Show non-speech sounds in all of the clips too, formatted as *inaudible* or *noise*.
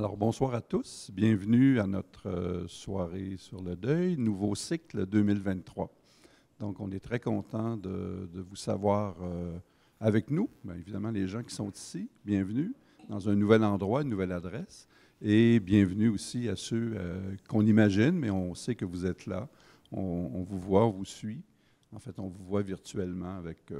Alors, bonsoir à tous. Bienvenue à notre euh, soirée sur le deuil, nouveau cycle 2023. Donc, on est très content de, vous savoir euh, avec nous. évidemment, les gens qui sont ici, bienvenue dans un nouvel endroit, une nouvelle adresse. Et bienvenue aussi à ceux euh, qu'on imagine, mais on sait que vous êtes là. On, on, vous voit, on vous suit. En fait, on vous voit virtuellement avec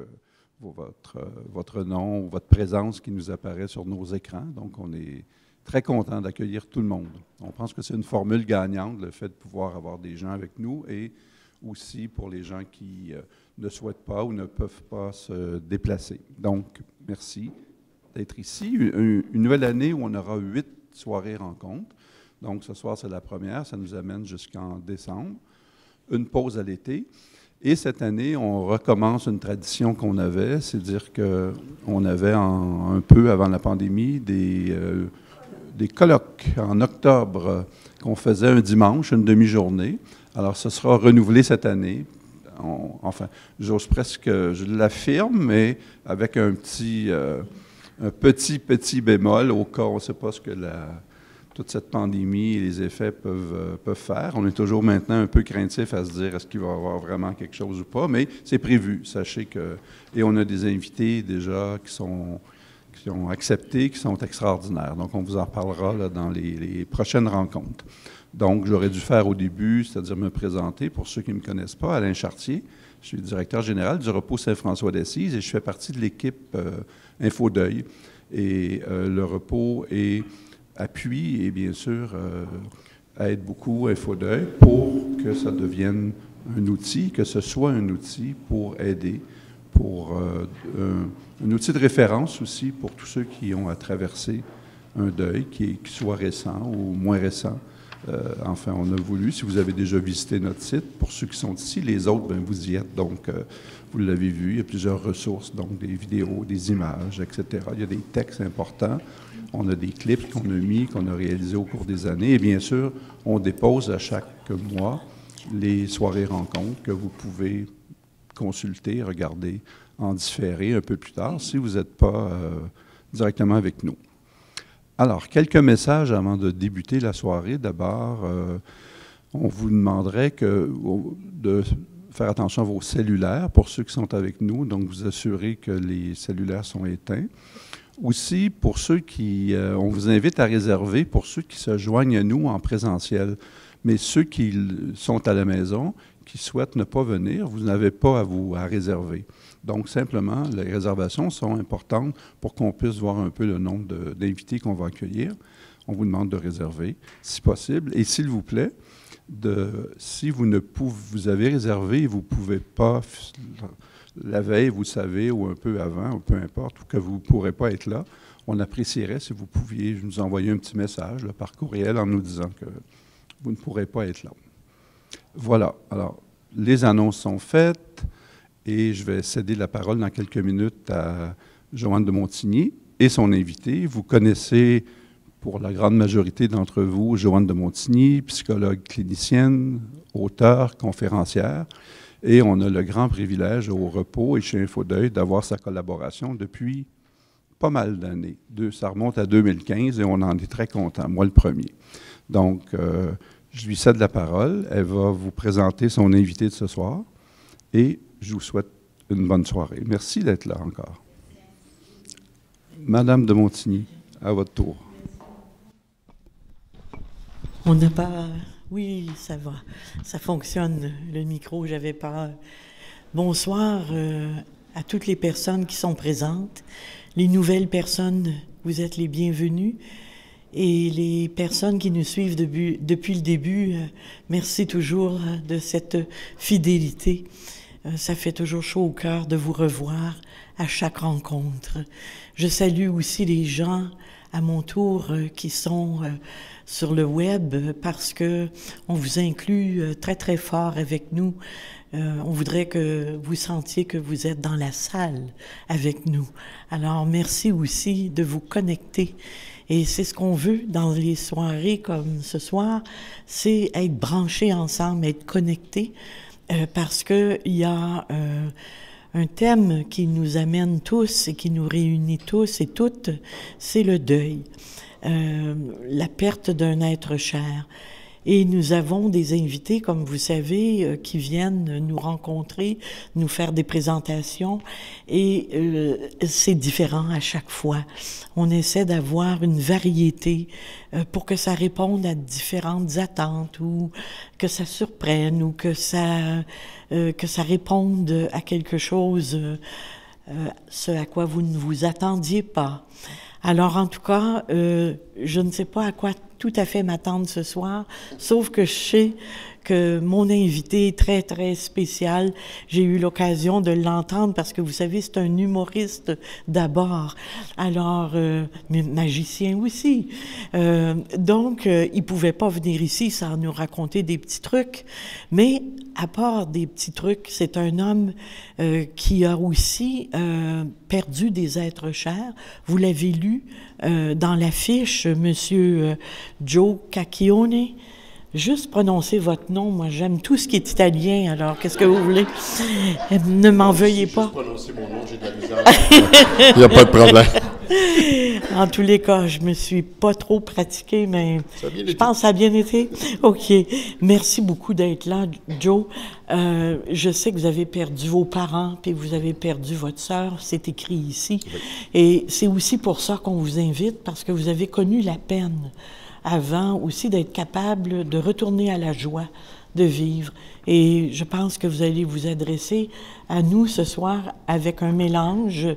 votre, votre nom, votre présence qui nous apparaît sur nos écrans. Donc, on est très content d'accueillir tout le monde. On pense que c'est une formule gagnante, le fait de pouvoir avoir des gens avec nous et aussi pour les gens qui euh, ne souhaitent pas ou ne peuvent pas se déplacer. Donc, merci d'être ici. Une, nouvelle année où on aura huit soirées rencontres. Donc, ce soir, c'est la première. Ça nous amène jusqu'en décembre. Une pause à l'été. Et cette année, on recommence une tradition qu'on avait, c'est-à-dire qu'on avait un peu avant la pandémie des... Euh, des colloques en octobre qu'on faisait un dimanche, une demi-journée. Alors, ce sera renouvelé cette année. enfin, j'ose presque, je l'affirme, mais avec un petit, euh, un petit, petit bémol au cas où on ne sait pas ce que toute cette pandémie et les effets peuvent, euh, peuvent faire. On est toujours maintenant un peu craintif à se dire est-ce qu'il va y avoir vraiment quelque chose ou pas, mais c'est prévu. Sachez que. Et on a des invités déjà qui sont qui ont accepté, qui sont extraordinaires. Donc, on vous en parlera là, dans les, prochaines rencontres. Donc, j'aurais dû faire au début, c'est-à-dire me présenter, pour ceux qui ne me connaissent pas, Alain Chartier. Je suis directeur général du Repos Saint-François d'Assise et je fais partie de l'équipe euh, Info Deuil. Et euh, le repos est appui et bien sûr euh, aide beaucoup Info Deuil pour que ça devienne un outil, que ce soit un outil pour aider, pour un outil de référence aussi pour tous ceux qui ont à traverser un deuil, qui, soit récent ou moins récent. Euh, enfin, on a voulu, si vous avez déjà visité notre site, pour ceux qui sont ici, les autres, ben, vous y êtes, donc euh, vous l'avez vu, il y a plusieurs ressources, donc des vidéos, des images, etc. Il y a des textes importants, on a des clips qu'on a mis, qu'on a réalisés au cours des années, et bien sûr, on dépose à chaque mois les soirées rencontres que vous pouvez consulter, regarder en différer un peu plus tard si vous n'êtes pas euh, directement avec nous. Alors, quelques messages avant de débuter la soirée. D'abord, euh, on vous demanderait de faire attention à vos cellulaires pour ceux qui sont avec nous, donc vous assurez que les cellulaires sont éteints. Aussi, pour ceux qui, euh, on vous invite à réserver pour ceux qui se joignent à nous en présentiel, mais ceux qui sont à la maison, qui souhaitent ne pas venir, vous n'avez pas à vous à réserver. Donc, simplement, les réservations sont importantes pour qu'on puisse voir un peu le nombre d'invités qu'on va accueillir. On vous demande de réserver, si possible. Et s'il vous plaît, de, si vous, ne vous avez réservé et vous ne pouvez pas la veille, vous savez, ou un peu avant, ou peu importe, que vous ne pourrez pas être là, on apprécierait si vous pouviez nous envoyer un petit message par courriel en nous disant que vous ne pourrez pas être là. Voilà. Alors, les annonces sont faites. Et je vais céder la parole dans quelques minutes à Joanne de Montigny et son invité. Vous connaissez, pour la grande majorité d'entre vous, Joanne de Montigny, psychologue clinicienne, auteure, conférencière. Et on a le grand privilège au repos et chez InfoDeuil d'avoir sa collaboration depuis pas mal d'années. Ça remonte à 2015 et on en est très content, moi le premier. Donc, euh, je lui cède la parole. Elle va vous présenter son invité de ce soir. Et je vous souhaite une bonne soirée. Merci d'être là encore. Madame de Montigny, à votre tour. On n'a pas. Oui, ça va. Ça fonctionne, le micro, j'avais pas... Bonsoir euh, à toutes les personnes qui sont présentes. Les nouvelles personnes, vous êtes les bienvenues. Et les personnes qui nous suivent depuis, le début, euh, merci toujours de cette fidélité. Euh, ça fait toujours chaud au cœur de vous revoir à chaque rencontre. Je salue aussi les gens à mon tour euh, qui sont euh, sur le web parce que on vous inclut très très fort avec nous. on voudrait que vous sentiez que vous êtes dans la salle avec nous. Alors merci aussi de vous connecter. Et c'est ce qu'on veut dans les soirées comme ce soir, c'est être branchés ensemble, être connectés. Euh, parce qu'il y a euh, un thème qui nous amène tous et qui nous réunit tous et toutes, c'est le deuil, euh, la perte d'un être cher. Et nous avons des invités, comme vous savez, euh, qui viennent nous rencontrer, nous faire des présentations. Et euh, c'est différent à chaque fois. On essaie d'avoir une variété euh, pour que ça réponde à différentes attentes ou que ça surprenne ou que ça, que ça réponde à quelque chose, ce à quoi vous ne vous attendiez pas. Alors, en tout cas, je ne sais pas à quoi tout à fait m'attendre ce soir, sauf que je sais que mon invité très, très spécial, j'ai eu l'occasion de l'entendre parce que vous savez, c'est un humoriste d'abord, alors, euh, magicien aussi. Euh, donc, euh, il pouvait pas venir ici sans nous raconter des petits trucs, mais à part des petits trucs, c'est un homme qui a aussi perdu des êtres chers. Vous l'avez lu dans l'affiche, Monsieur Joe Cacchione. Juste prononcer votre nom, moi j'aime tout ce qui est italien, alors qu'est-ce que vous voulez? Ne m'en veuillez pas. Juste prononcer mon nom, j'ai de la misère. *laughs* Il n'y a pas de problème. en tous les cas, je me suis pas trop pratiquée, mais je pense que ça a bien été. OK. Merci beaucoup d'être là, Joe. Euh, je sais que vous avez perdu vos parents, puis vous avez perdu votre sœur. C'est écrit ici. Et c'est aussi pour ça qu'on vous invite, parce que vous avez connu la peine avant aussi d'être capable de retourner à la joie de vivre. Et je pense que vous allez vous adresser à nous ce soir avec un mélange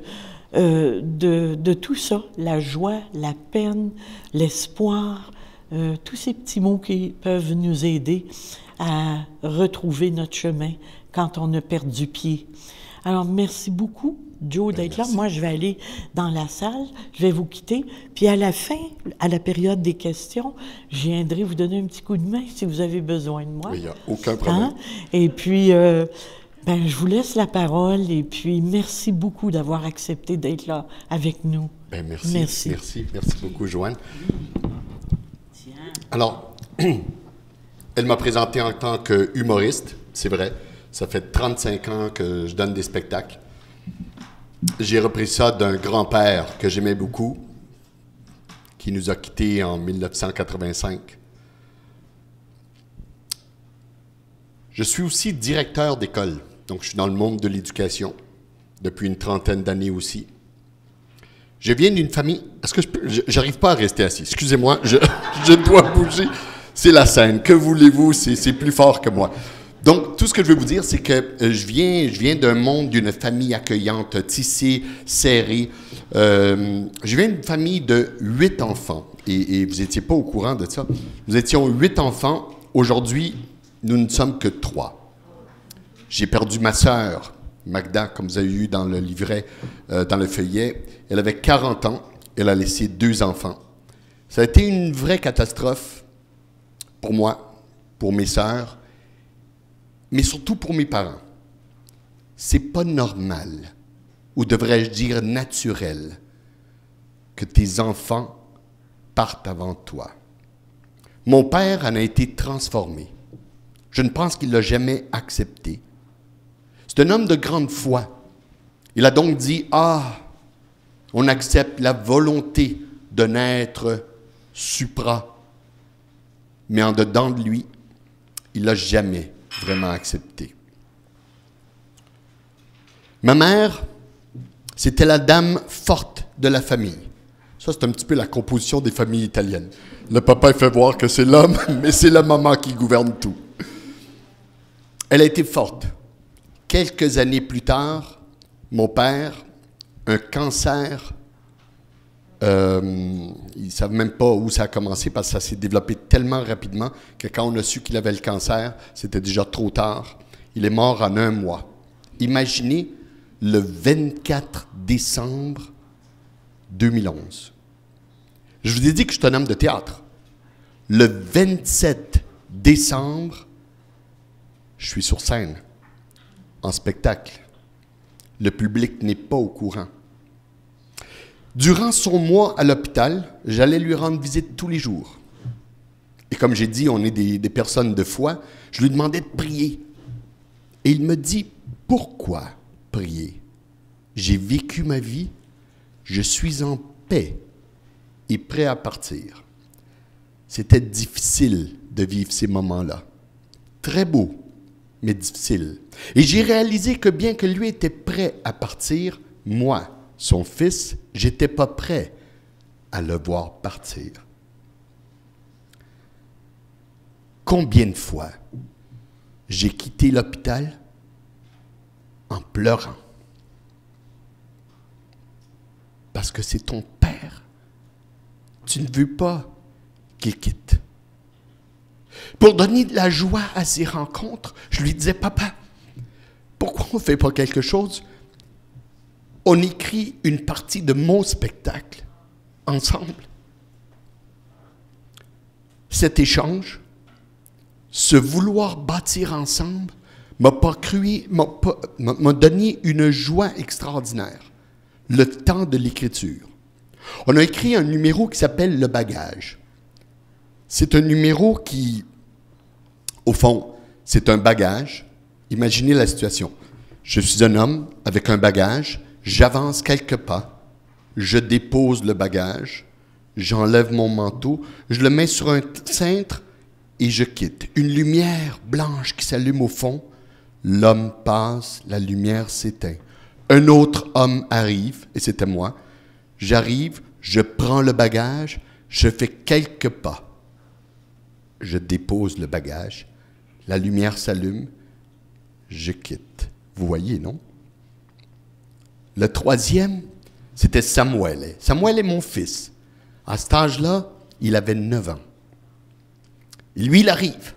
euh, de, tout ça, la joie, la peine, l'espoir, euh, tous ces petits mots qui peuvent nous aider à retrouver notre chemin quand on a perdu pied. Alors, merci beaucoup Joe ben, d'être là. Moi, je vais aller dans la salle, je vais vous quitter. Puis à la fin, à la période des questions, je viendrai vous donner un petit coup de main si vous avez besoin de moi. il n'y a aucun problème. Hein? Et puis, euh, ben, je vous laisse la parole et puis merci beaucoup d'avoir accepté d'être là avec nous. Ben, merci, merci. Merci. beaucoup, Joanne. Tiens. Alors, *clears throat* elle m'a présenté en tant qu'humoriste, c'est vrai. Ça fait 35 ans que je donne des spectacles j'ai repris ça d'un grand-père que j'aimais beaucoup, qui nous a quittés en 1985. Je suis aussi directeur d'école, donc je suis dans le monde de l'éducation depuis une trentaine d'années aussi. Je viens d'une famille. Est-ce que je peux. J'arrive pas à rester assis. Excusez-moi, *laughs* je dois bouger. C'est la scène. Que voulez-vous? C'est plus fort que moi. Donc, tout ce que je veux vous dire, c'est que euh, je viens, je viens d'un monde, d'une famille accueillante, tissée, serrée. Euh, je viens d'une famille de huit enfants. Et, vous n'étiez pas au courant de ça. Nous étions huit enfants. Aujourd'hui, nous ne sommes que trois. J'ai perdu ma sœur, Magda, comme vous avez eu dans le livret, euh, dans le feuillet. Elle avait 40 ans. Elle a laissé deux enfants. Ça a été une vraie catastrophe pour moi, pour mes sœurs mais surtout pour mes parents. C'est pas normal, ou devrais-je dire naturel, que tes enfants partent avant toi. Mon père en a été transformé. Je ne pense qu'il l'a jamais accepté. C'est un homme de grande foi. Il a donc dit, ah, on accepte la volonté d'un être supra, mais en dedans de lui, il l'a jamais vraiment accepté. Ma mère, c'était la dame forte de la famille. Ça, c'est un petit peu la composition des familles italiennes. Le papa fait voir que c'est l'homme, *laughs* mais c'est la maman qui gouverne tout. Elle a été forte. Quelques années plus tard, mon père, un cancer euh, ils ne savent même pas où ça a commencé parce que ça s'est développé tellement rapidement que quand on a su qu'il avait le cancer, c'était déjà trop tard. Il est mort en un mois. Imaginez le 24 décembre 2011. Je vous ai dit que je suis un homme de théâtre. Le 27 décembre, je suis sur scène, en spectacle. Le public n'est pas au courant. Durant son mois à l'hôpital, j'allais lui rendre visite tous les jours. Et comme j'ai dit, on est des, personnes de foi, je lui demandais de prier. Et il me dit, pourquoi prier J'ai vécu ma vie, je suis en paix et prêt à partir. C'était difficile de vivre ces moments-là. Très beau, mais difficile. Et j'ai réalisé que bien que lui était prêt à partir, moi, son fils, j'étais pas prêt à le voir partir. Combien de fois j'ai quitté l'hôpital en pleurant parce que c'est ton père. Tu ne veux pas qu'il quitte. Pour donner de la joie à ces rencontres, je lui disais, papa, pourquoi on ne fait pas quelque chose on écrit une partie de mon spectacle ensemble. Cet échange, ce vouloir bâtir ensemble, m'a m'a donné une joie extraordinaire. Le temps de l'écriture. On a écrit un numéro qui s'appelle Le bagage. C'est un numéro qui, au fond, c'est un bagage. Imaginez la situation. Je suis un homme avec un bagage J'avance quelques pas, je dépose le bagage, j'enlève mon manteau, je le mets sur un cintre et je quitte. Une lumière blanche qui s'allume au fond. L'homme passe, la lumière s'éteint. Un autre homme arrive, et c'était moi. J'arrive, je prends le bagage, je fais quelques pas. Je dépose le bagage, la lumière s'allume, je quitte. Vous voyez, non? Le troisième, c'était Samuel. Samuel est mon fils. À cet âge-là, il avait 9 ans. lui, il arrive.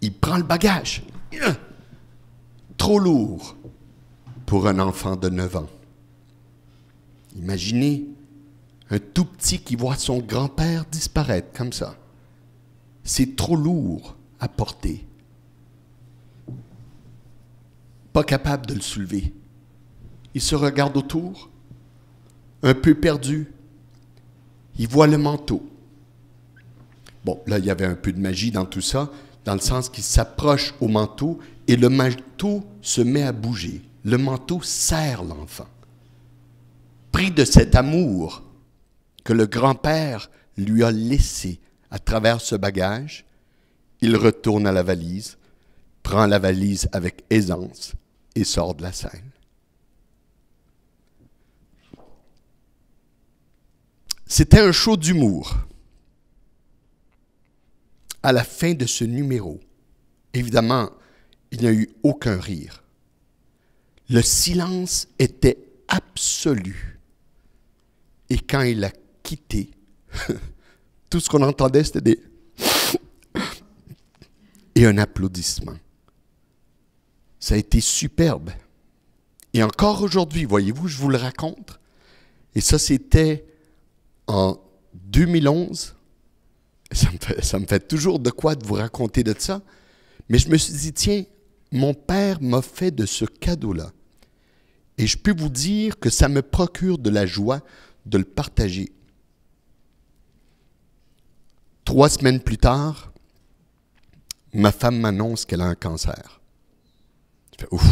Il prend le bagage. *clears throat* Trop lourd pour un enfant de 9 ans. Imaginez un tout petit qui voit son grand-père disparaître comme ça. C'est trop lourd à porter. Pas capable de le soulever il se regarde autour, un peu perdu. Il voit le manteau. Bon, là, il y avait un peu de magie dans tout ça, dans le sens qu'il s'approche au manteau et le manteau se met à bouger. Le manteau serre l'enfant. Pris de cet amour que le grand-père lui a laissé à travers ce bagage, il retourne à la valise, prend la valise avec aisance et sort de la scène. C'était un show d'humour. À la fin de ce numéro, évidemment, il n'y a eu aucun rire. Le silence était absolu. Et quand il a quitté, *laughs* tout ce qu'on entendait, c'était des... *laughs* et un applaudissement. Ça a été superbe. Et encore aujourd'hui, voyez-vous, je vous le raconte. Et ça, c'était en 2011, ça me, fait, toujours de quoi de vous raconter de ça, mais je me suis dit, tiens, mon père m'a fait de ce cadeau-là. Et je peux vous dire que ça me procure de la joie de le partager. Trois semaines plus tard, ma femme m'annonce qu'elle a un cancer. Je fais ouf.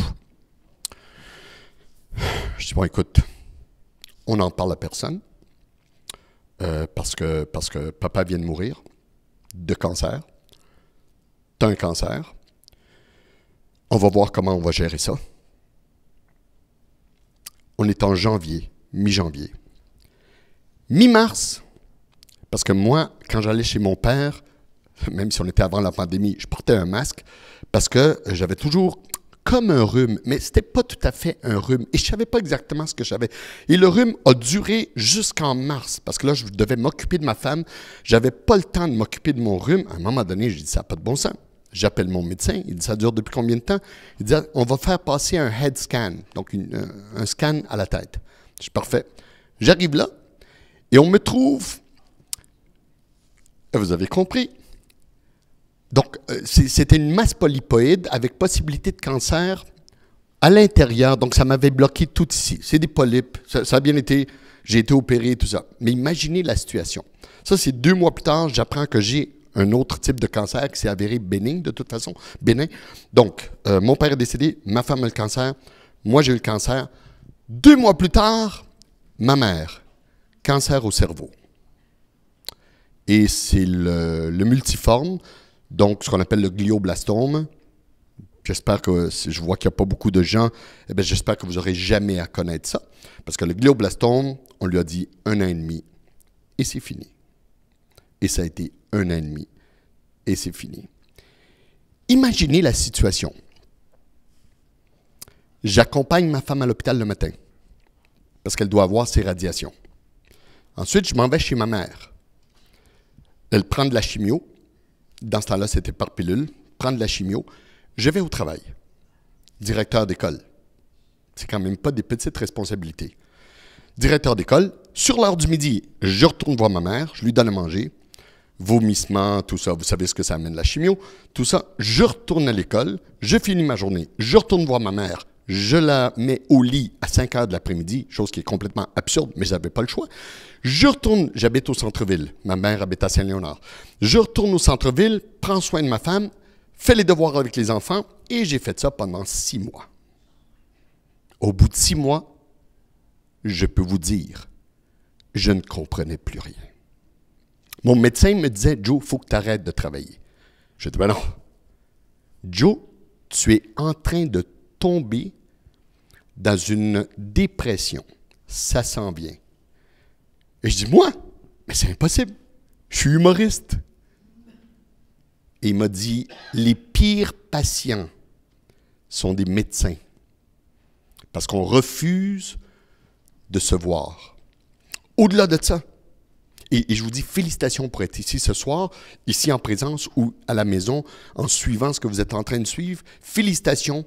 Je dis, bon, écoute, on n'en parle à personne. Euh, parce, que, parce que papa vient de mourir de cancer. d'un cancer. On va voir comment on va gérer ça. On est en janvier, mi-janvier. Mi-mars, parce que moi, quand j'allais chez mon père, *laughs* même si on était avant la pandémie, je portais un masque parce que j'avais toujours comme un rhume, mais c'était pas tout à fait un rhume. Et je savais pas exactement ce que j'avais. Et le rhume a duré jusqu'en mars, parce que là, je devais m'occuper de ma femme. J'avais pas le temps de m'occuper de mon rhume. À un moment donné, j'ai dit, ça n'a pas de bon sens. J'appelle mon médecin. Il dit, ça dure depuis combien de temps? Il dit, on va faire passer un head scan, donc un scan à la tête. Je suis parfait. J'arrive là et on me trouve, vous avez compris, donc, euh, c'était une masse polypoïde avec possibilité de cancer à l'intérieur. Donc, ça m'avait bloqué tout ici. C'est des polypes. Ça, a bien été. J'ai été opéré tout ça. Mais imaginez la situation. Ça, c'est deux mois plus tard, j'apprends que j'ai un autre type de cancer qui s'est avéré bénin, de toute façon, bénin. Donc, euh, mon père est décédé, ma femme a le cancer, moi j'ai eu le cancer. Deux mois plus tard, ma mère, cancer au cerveau. Et c'est le multiforme donc ce qu'on appelle le glioblastome. J'espère que si je vois qu'il n'y a pas beaucoup de gens, eh j'espère que vous n'aurez jamais à connaître ça. Parce que le glioblastome, on lui a dit un an et demi et c'est fini. Et ça a été un an et demi et c'est fini. Imaginez la situation. J'accompagne ma femme à l'hôpital le matin parce qu'elle doit avoir ses radiations. Ensuite, je m'en vais chez ma mère. Elle prend de la chimio dans ce temps-là, c'était par pilule, prendre la chimio. Je vais au travail. Directeur d'école. C'est quand même pas des petites responsabilités. Directeur d'école, sur l'heure du midi, je retourne voir ma mère, je lui donne à manger. Vomissement, tout ça, vous savez ce que ça amène la chimio, tout ça. Je retourne à l'école, je finis ma journée, je retourne voir ma mère, je la mets au lit à 5 heures de l'après-midi, chose qui est complètement absurde, mais j'avais pas le choix. Je retourne, j'habite au centre-ville. Ma mère habite à Saint-Léonard. Je retourne au centre-ville, prends soin de ma femme, fais les devoirs avec les enfants, et j'ai fait ça pendant six mois. Au bout de six mois, je peux vous dire, je ne comprenais plus rien. Mon médecin me disait, Joe, il faut que tu arrêtes de travailler. Je dis, ben non. Joe, tu es en train de tomber dans une dépression. Ça s'en vient. Et je dis, moi, mais c'est impossible. Je suis humoriste. Et il m'a dit, les pires patients sont des médecins. Parce qu'on refuse de se voir. Au-delà de ça, et, et, je vous dis félicitations pour être ici ce soir, ici en présence ou à la maison, en suivant ce que vous êtes en train de suivre. Félicitations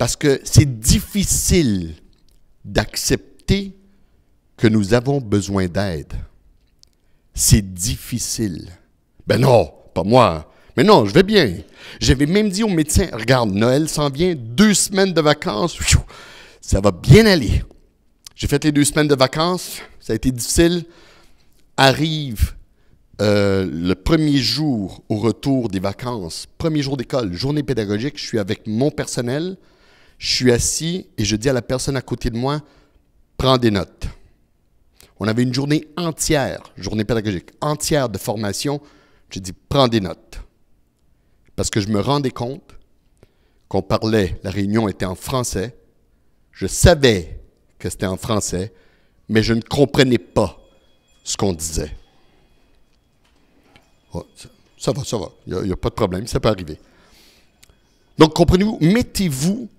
parce que c'est difficile d'accepter que nous avons besoin d'aide. C'est difficile. Ben non, pas moi. Hein. Mais non, je vais bien. J'avais même dit au médecin, regarde, Noël s'en vient, deux semaines de vacances, ça va bien aller. J'ai fait les deux semaines de vacances, ça a été difficile. Arrive euh, le premier jour au retour des vacances, premier jour d'école, journée pédagogique, je suis avec mon personnel, je suis assis et je dis à la personne à côté de moi, prends des notes. On avait une journée entière, journée pédagogique, entière de formation. je dis, prends des notes. Parce que je me rendais compte qu'on parlait, la réunion était en français. Je savais que c'était en français, mais je ne comprenais pas ce qu'on disait. ça, va, ça va. Il n'y a, pas de problème, ça peut arriver. Donc, comprenez-vous, mettez-vous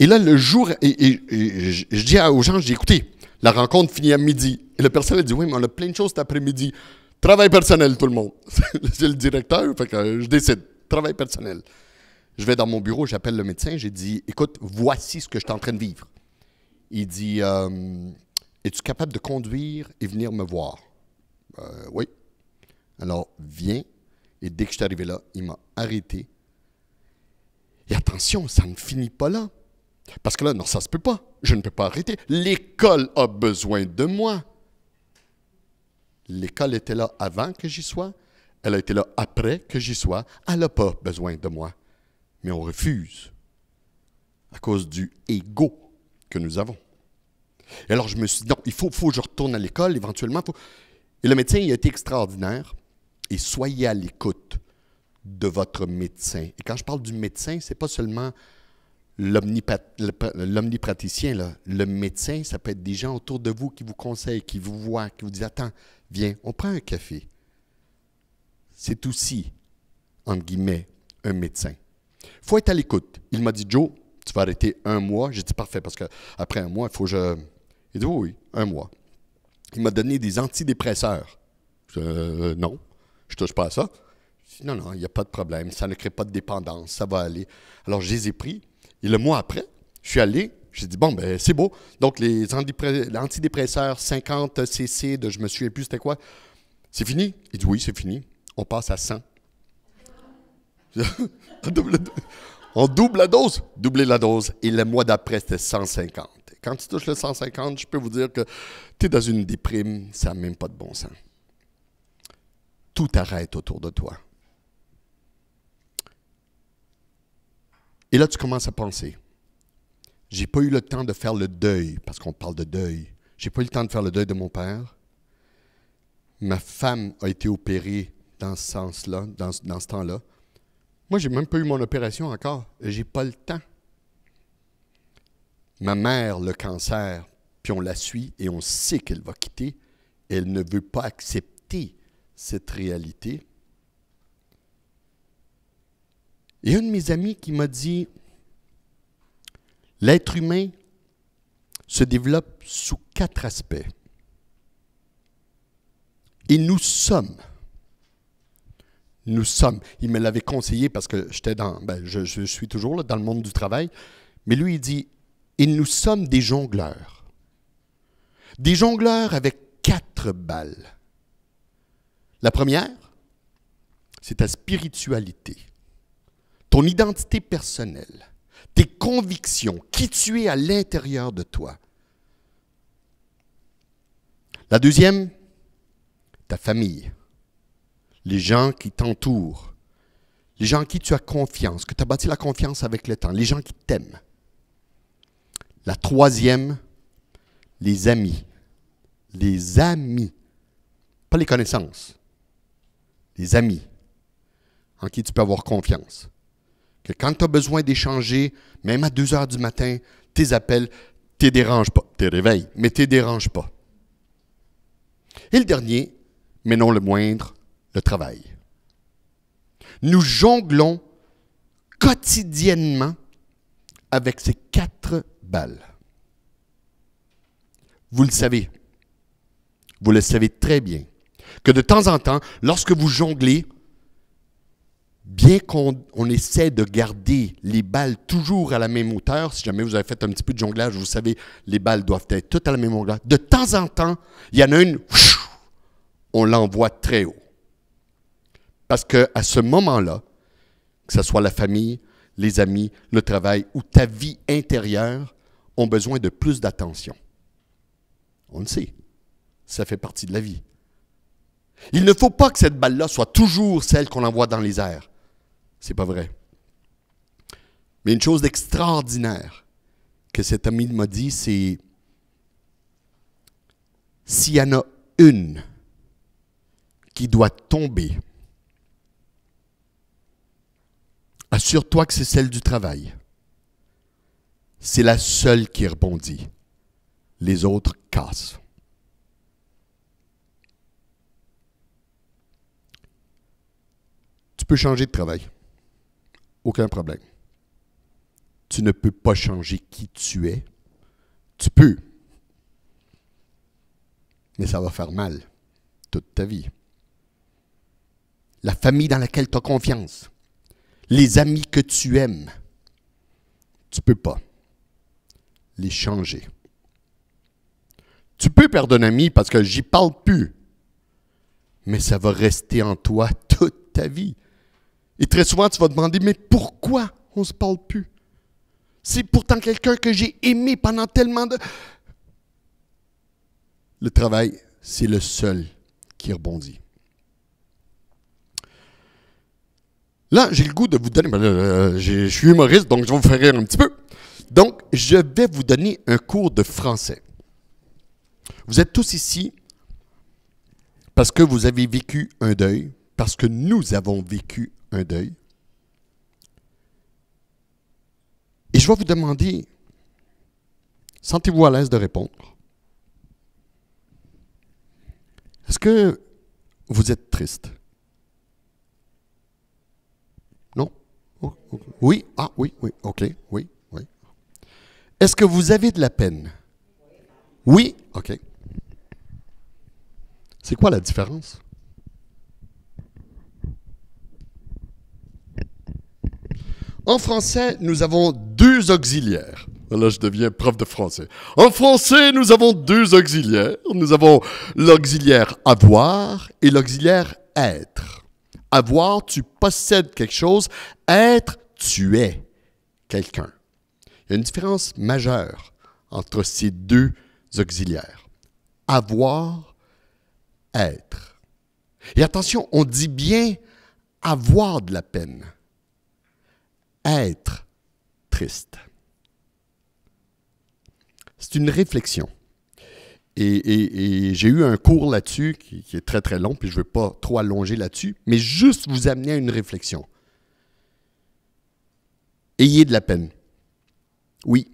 et là, le jour, je, dis aux gens, je dis, écoutez, la rencontre finit à midi. Et le personnel dit, oui, mais on a plein de choses cet après-midi. Travail personnel, tout le monde. *laughs* C'est le directeur, fait que je décide. Travail personnel. Je vais dans mon bureau, j'appelle le médecin, j'ai dit, écoute, voici ce que je suis en train de vivre. Il dit, euh, es-tu capable de conduire et venir me voir? Euh, oui. Alors, viens. Et dès que je suis arrivé là, il m'a arrêté. Et attention, ça ne finit pas là. Parce que là, non, ça ne se peut pas. Je ne peux pas arrêter. L'école a besoin de moi. L'école était là avant que j'y sois. Elle a été là après que j'y sois. Elle n'a pas besoin de moi. Mais on refuse à cause du ego que nous avons. Et alors, je me suis dit, non, il faut, faut que je retourne à l'école éventuellement. Et le médecin, il a été extraordinaire. Et soyez à l'écoute de votre médecin. Et quand je parle du médecin, ce n'est pas seulement l'omnipraticien, le, médecin, ça peut être des gens autour de vous qui vous conseillent, qui vous voient, qui vous disent Attends, viens, on prend un café. C'est aussi, entre guillemets, un médecin. Il faut être à l'écoute. Il m'a dit Joe, tu vas arrêter un mois. J'ai dit Parfait, parce qu'après un mois, il faut que je. Il dit Oui, un mois. Il m'a donné des antidépresseurs. Euh, non, je ne touche pas à ça. Je non, non, il n'y a pas de problème. Ça ne crée pas de dépendance. Ça va aller. Alors, je les ai pris. Et le mois après, je suis allé, j'ai dit, bon, ben c'est beau. Donc, les antidépresseurs 50 cc de je me souviens plus c'était quoi, c'est fini? Il dit, oui, c'est fini. On passe à 100. *laughs* On double la dose, doubler la dose. Et le mois d'après, c'était 150. Quand tu touches le 150, je peux vous dire que tu es dans une déprime, ça n'a même pas de bon sens. Tout arrête autour de toi. Et là, tu commences à penser. J'ai pas eu le temps de faire le deuil, parce qu'on parle de deuil. J'ai pas eu le temps de faire le deuil de mon père. Ma femme a été opérée dans ce sens-là, dans, ce temps-là. Moi, j'ai même pas eu mon opération encore. J'ai pas le temps. Ma mère, le cancer, puis on la suit et on sait qu'elle va quitter. Elle ne veut pas accepter cette réalité. Il y a un de mes amis qui m'a dit L'être humain se développe sous quatre aspects. Et nous sommes. Nous sommes. Il me l'avait conseillé parce que j'étais dans. Ben, je, suis toujours dans le monde du travail. Mais lui, il dit Et nous sommes des jongleurs. Des jongleurs avec quatre balles. La première, c'est ta spiritualité ton identité personnelle, tes convictions, qui tu es à l'intérieur de toi. La deuxième, ta famille, les gens qui t'entourent, les gens en qui tu as confiance, que tu as bâti la confiance avec le temps, les gens qui t'aiment. La troisième, les amis. Les amis. Pas les connaissances. Les amis en qui tu peux avoir confiance quand tu as besoin d'échanger, même à 2 heures du matin, tes appels, ne te dérangent pas. te réveilles, mais ne dérangent pas. Et le dernier, mais non le moindre, le travail. Nous jonglons quotidiennement avec ces quatre balles. Vous le savez, vous le savez très bien, que de temps en temps, lorsque vous jonglez, bien qu'on essaie de garder les balles toujours à la même hauteur, si jamais vous avez fait un petit peu de jonglage, vous savez, les balles doivent être toutes à la même hauteur. De temps en temps, il y en a une, on l'envoie très haut. Parce qu'à ce moment-là, que ce soit la famille, les amis, le travail ou ta vie intérieure, ont besoin de plus d'attention. On le sait, ça fait partie de la vie. Il ne faut pas que cette balle-là soit toujours celle qu'on envoie dans les airs. C'est pas vrai. Mais une chose d'extraordinaire que cet ami m'a dit, c'est s'il y en a une qui doit tomber, assure-toi que c'est celle du travail. C'est la seule qui rebondit. Les autres cassent. peux changer de travail. Aucun problème. Tu ne peux pas changer qui tu es. Tu peux. Mais ça va faire mal toute ta vie. La famille dans laquelle tu as confiance. Les amis que tu aimes. Tu peux pas les changer. Tu peux perdre un ami parce que j'y parle plus, mais ça va rester en toi toute ta vie. Et très souvent, tu vas demander, mais pourquoi on ne se parle plus? C'est pourtant quelqu'un que j'ai aimé pendant tellement de... Le travail, c'est le seul qui rebondit. Là, j'ai le goût de vous donner. je suis humoriste, donc je vais vous faire rire un petit peu. Donc, je vais vous donner un cours de français. Vous êtes tous ici parce que vous avez vécu un deuil, parce que nous avons vécu un deuil. Et je vais vous demander, sentez-vous à l'aise de répondre. Est-ce que vous êtes triste? Non? oui? Ah oui, oui, ok, oui, oui. Est-ce que vous avez de la peine? Oui? Ok. C'est quoi la différence? En français, nous avons deux auxiliaires. Là, je deviens prof de français. En français, nous avons deux auxiliaires. Nous avons l'auxiliaire avoir et l'auxiliaire être. Avoir, tu possèdes quelque chose. Être, tu es quelqu'un. Il y a une différence majeure entre ces deux auxiliaires. Avoir, être. Et attention, on dit bien avoir de la peine être triste. C'est une réflexion. Et, j'ai eu un cours là-dessus qui, qui, est très très long, puis je ne veux pas trop allonger là-dessus, mais juste vous amener à une réflexion. Ayez de la peine. Oui,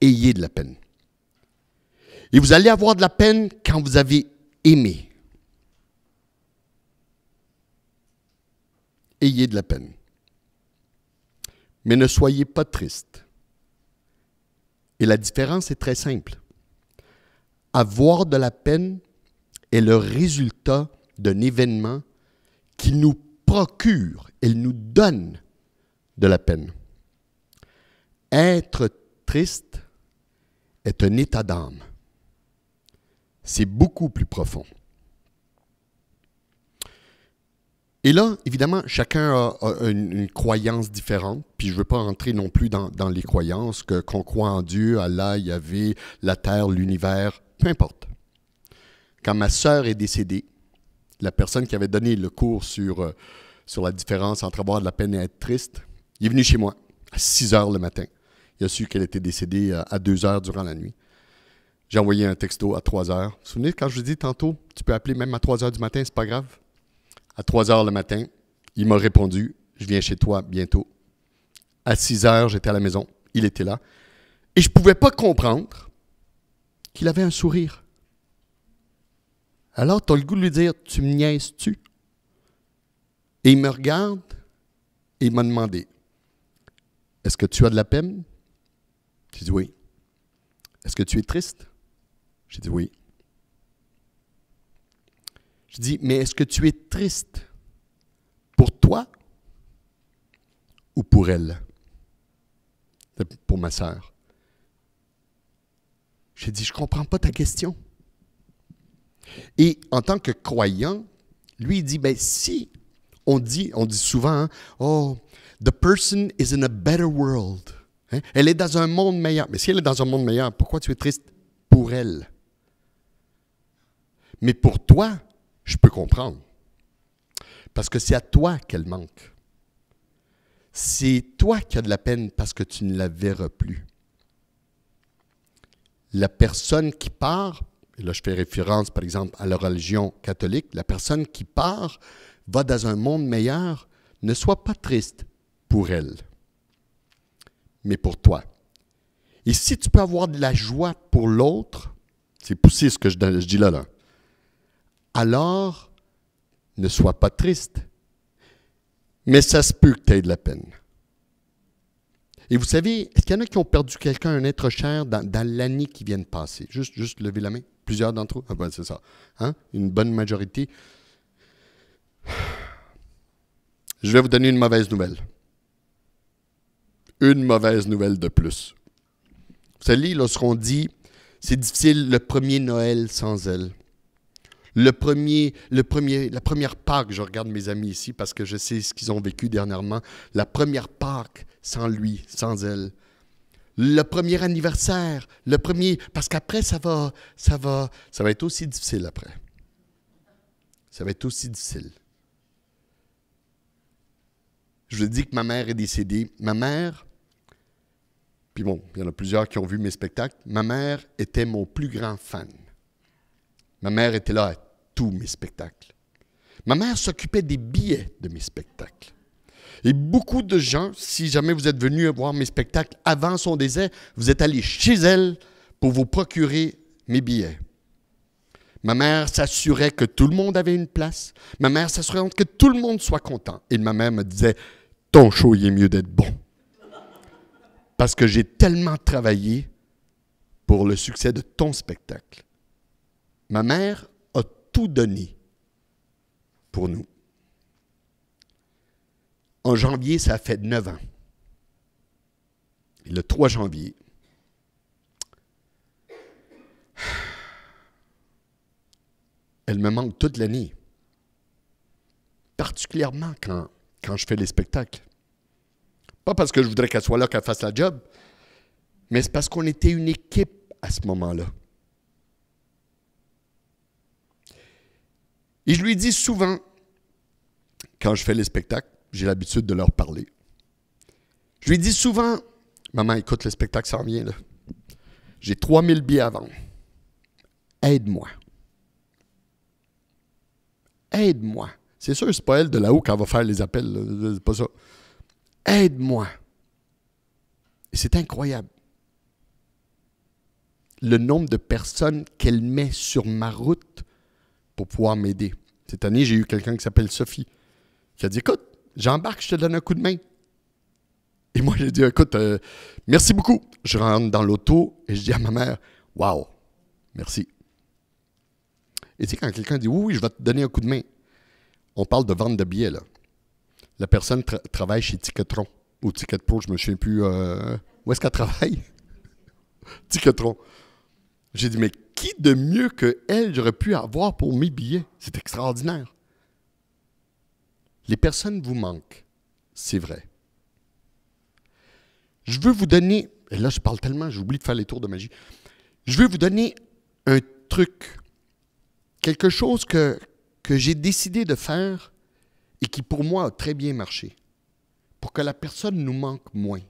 ayez de la peine. Et vous allez avoir de la peine quand vous avez aimé. Ayez de la peine mais ne soyez pas triste. Et la différence est très simple. Avoir de la peine est le résultat d'un événement qui nous procure, elle nous donne de la peine. Être triste est un état d'âme. C'est beaucoup plus profond. Et là, évidemment, chacun a, une, croyance différente, puis je ne veux pas entrer non plus dans, les croyances, que qu'on croit en Dieu, Allah, il y la terre, l'univers, peu importe. Quand ma sœur est décédée, la personne qui avait donné le cours sur, euh, sur la différence entre avoir de la peine et être triste, il est venu chez moi à 6 heures le matin. Il a su qu'elle était décédée euh, à 2 heures durant la nuit. J'ai envoyé un texto à 3 heures. Vous vous souvenez quand je vous dis tantôt, tu peux appeler même à 3 heures du matin, c'est pas grave? À 3 heures le matin, il m'a répondu Je viens chez toi bientôt. À 6 heures, j'étais à la maison. Il était là. Et je ne pouvais pas comprendre qu'il avait un sourire. Alors, tu as le goût de lui dire Tu me niaises-tu Et il me regarde et il m'a demandé Est-ce que tu as de la peine J'ai dit Oui. Est-ce que tu es triste J'ai dit Oui. Je dis, mais est-ce que tu es triste pour toi ou pour elle? Pour ma sœur. Je dis, « je ne comprends pas ta question. Et en tant que croyant, lui, il dit, ben si, on dit, on dit souvent, hein, oh, the person is in a better world. Hein, elle est dans un monde meilleur. Mais si elle est dans un monde meilleur, pourquoi tu es triste pour elle? Mais pour toi, je peux comprendre. Parce que c'est à toi qu'elle manque. C'est toi qui as de la peine parce que tu ne la verras plus. La personne qui part, et là je fais référence par exemple à la religion catholique, la personne qui part va dans un monde meilleur, ne sois pas triste pour elle, mais pour toi. Et si tu peux avoir de la joie pour l'autre, c'est pousser ce que je, je dis là, là alors ne sois pas triste. Mais ça se peut que tu aies de la peine. Et vous savez, est-ce qu'il y en a qui ont perdu quelqu'un, un être cher, dans, l'année qui vient de passer? Juste, juste lever la main. Plusieurs d'entre eux. Ah ben, c'est ça. Hein? Une bonne majorité. Je vais vous donner une mauvaise nouvelle. Une mauvaise nouvelle de plus. Vous savez, lorsqu'on dit c'est difficile le premier Noël sans elle, le premier, le premier, la première Pâque, je regarde mes amis ici parce que je sais ce qu'ils ont vécu dernièrement, la première Pâque sans lui, sans elle. Le premier anniversaire, le premier, parce qu'après ça va, ça va, ça va être aussi difficile après. Ça va être aussi difficile. Je vous dis que ma mère est décédée. Ma mère, puis bon, il y en a plusieurs qui ont vu mes spectacles. Ma mère était mon plus grand fan. Ma mère était là à tous mes spectacles. Ma mère s'occupait des billets de mes spectacles. Et beaucoup de gens, si jamais vous êtes venus voir mes spectacles avant son désert, vous êtes allés chez elle pour vous procurer mes billets. Ma mère s'assurait que tout le monde avait une place. Ma mère s'assurait que tout le monde soit content. Et ma mère me disait, ton show, il est mieux d'être bon. Parce que j'ai tellement travaillé pour le succès de ton spectacle Ma mère a tout donné pour nous. En janvier, ça a fait neuf ans. le 3 janvier, elle me manque toute l'année. Particulièrement quand, quand je fais les spectacles. Pas parce que je voudrais qu'elle soit là, qu'elle fasse la job, mais c'est parce qu'on était une équipe à ce moment-là. Et je lui dis souvent, quand je fais les spectacles, j'ai l'habitude de leur parler. Je lui dis souvent, maman, écoute, le spectacle s'en vient, là. J'ai 3000 billets à vendre. Aide-moi. Aide-moi. C'est sûr, c'est pas elle de là-haut qu'elle va faire les appels. pas ça. Aide-moi. Et c'est incroyable. Le nombre de personnes qu'elle met sur ma route pour pouvoir m'aider. Cette année, j'ai eu quelqu'un qui s'appelle Sophie, qui a dit Écoute, j'embarque, je te donne un coup de main. Et moi, j'ai dit Écoute, euh, merci beaucoup. Je rentre dans l'auto et je dis à ma mère Waouh, merci. Et tu sais, quand quelqu'un dit Oui, oui, je vais te donner un coup de main, on parle de vente de billets, là. La personne travaille chez Ticketron ou Ticket Pro, je me souviens plus. Euh, où est-ce qu'elle travaille? *laughs* Ticketron. J'ai dit, mais qui de mieux que elle j'aurais pu avoir pour mes billets? C'est extraordinaire. Les personnes vous manquent, c'est vrai. Je veux vous donner, et là je parle tellement, j'oublie de faire les tours de magie. Je veux vous donner un truc, quelque chose que, que j'ai décidé de faire et qui pour moi a très bien marché, pour que la personne nous manque moins.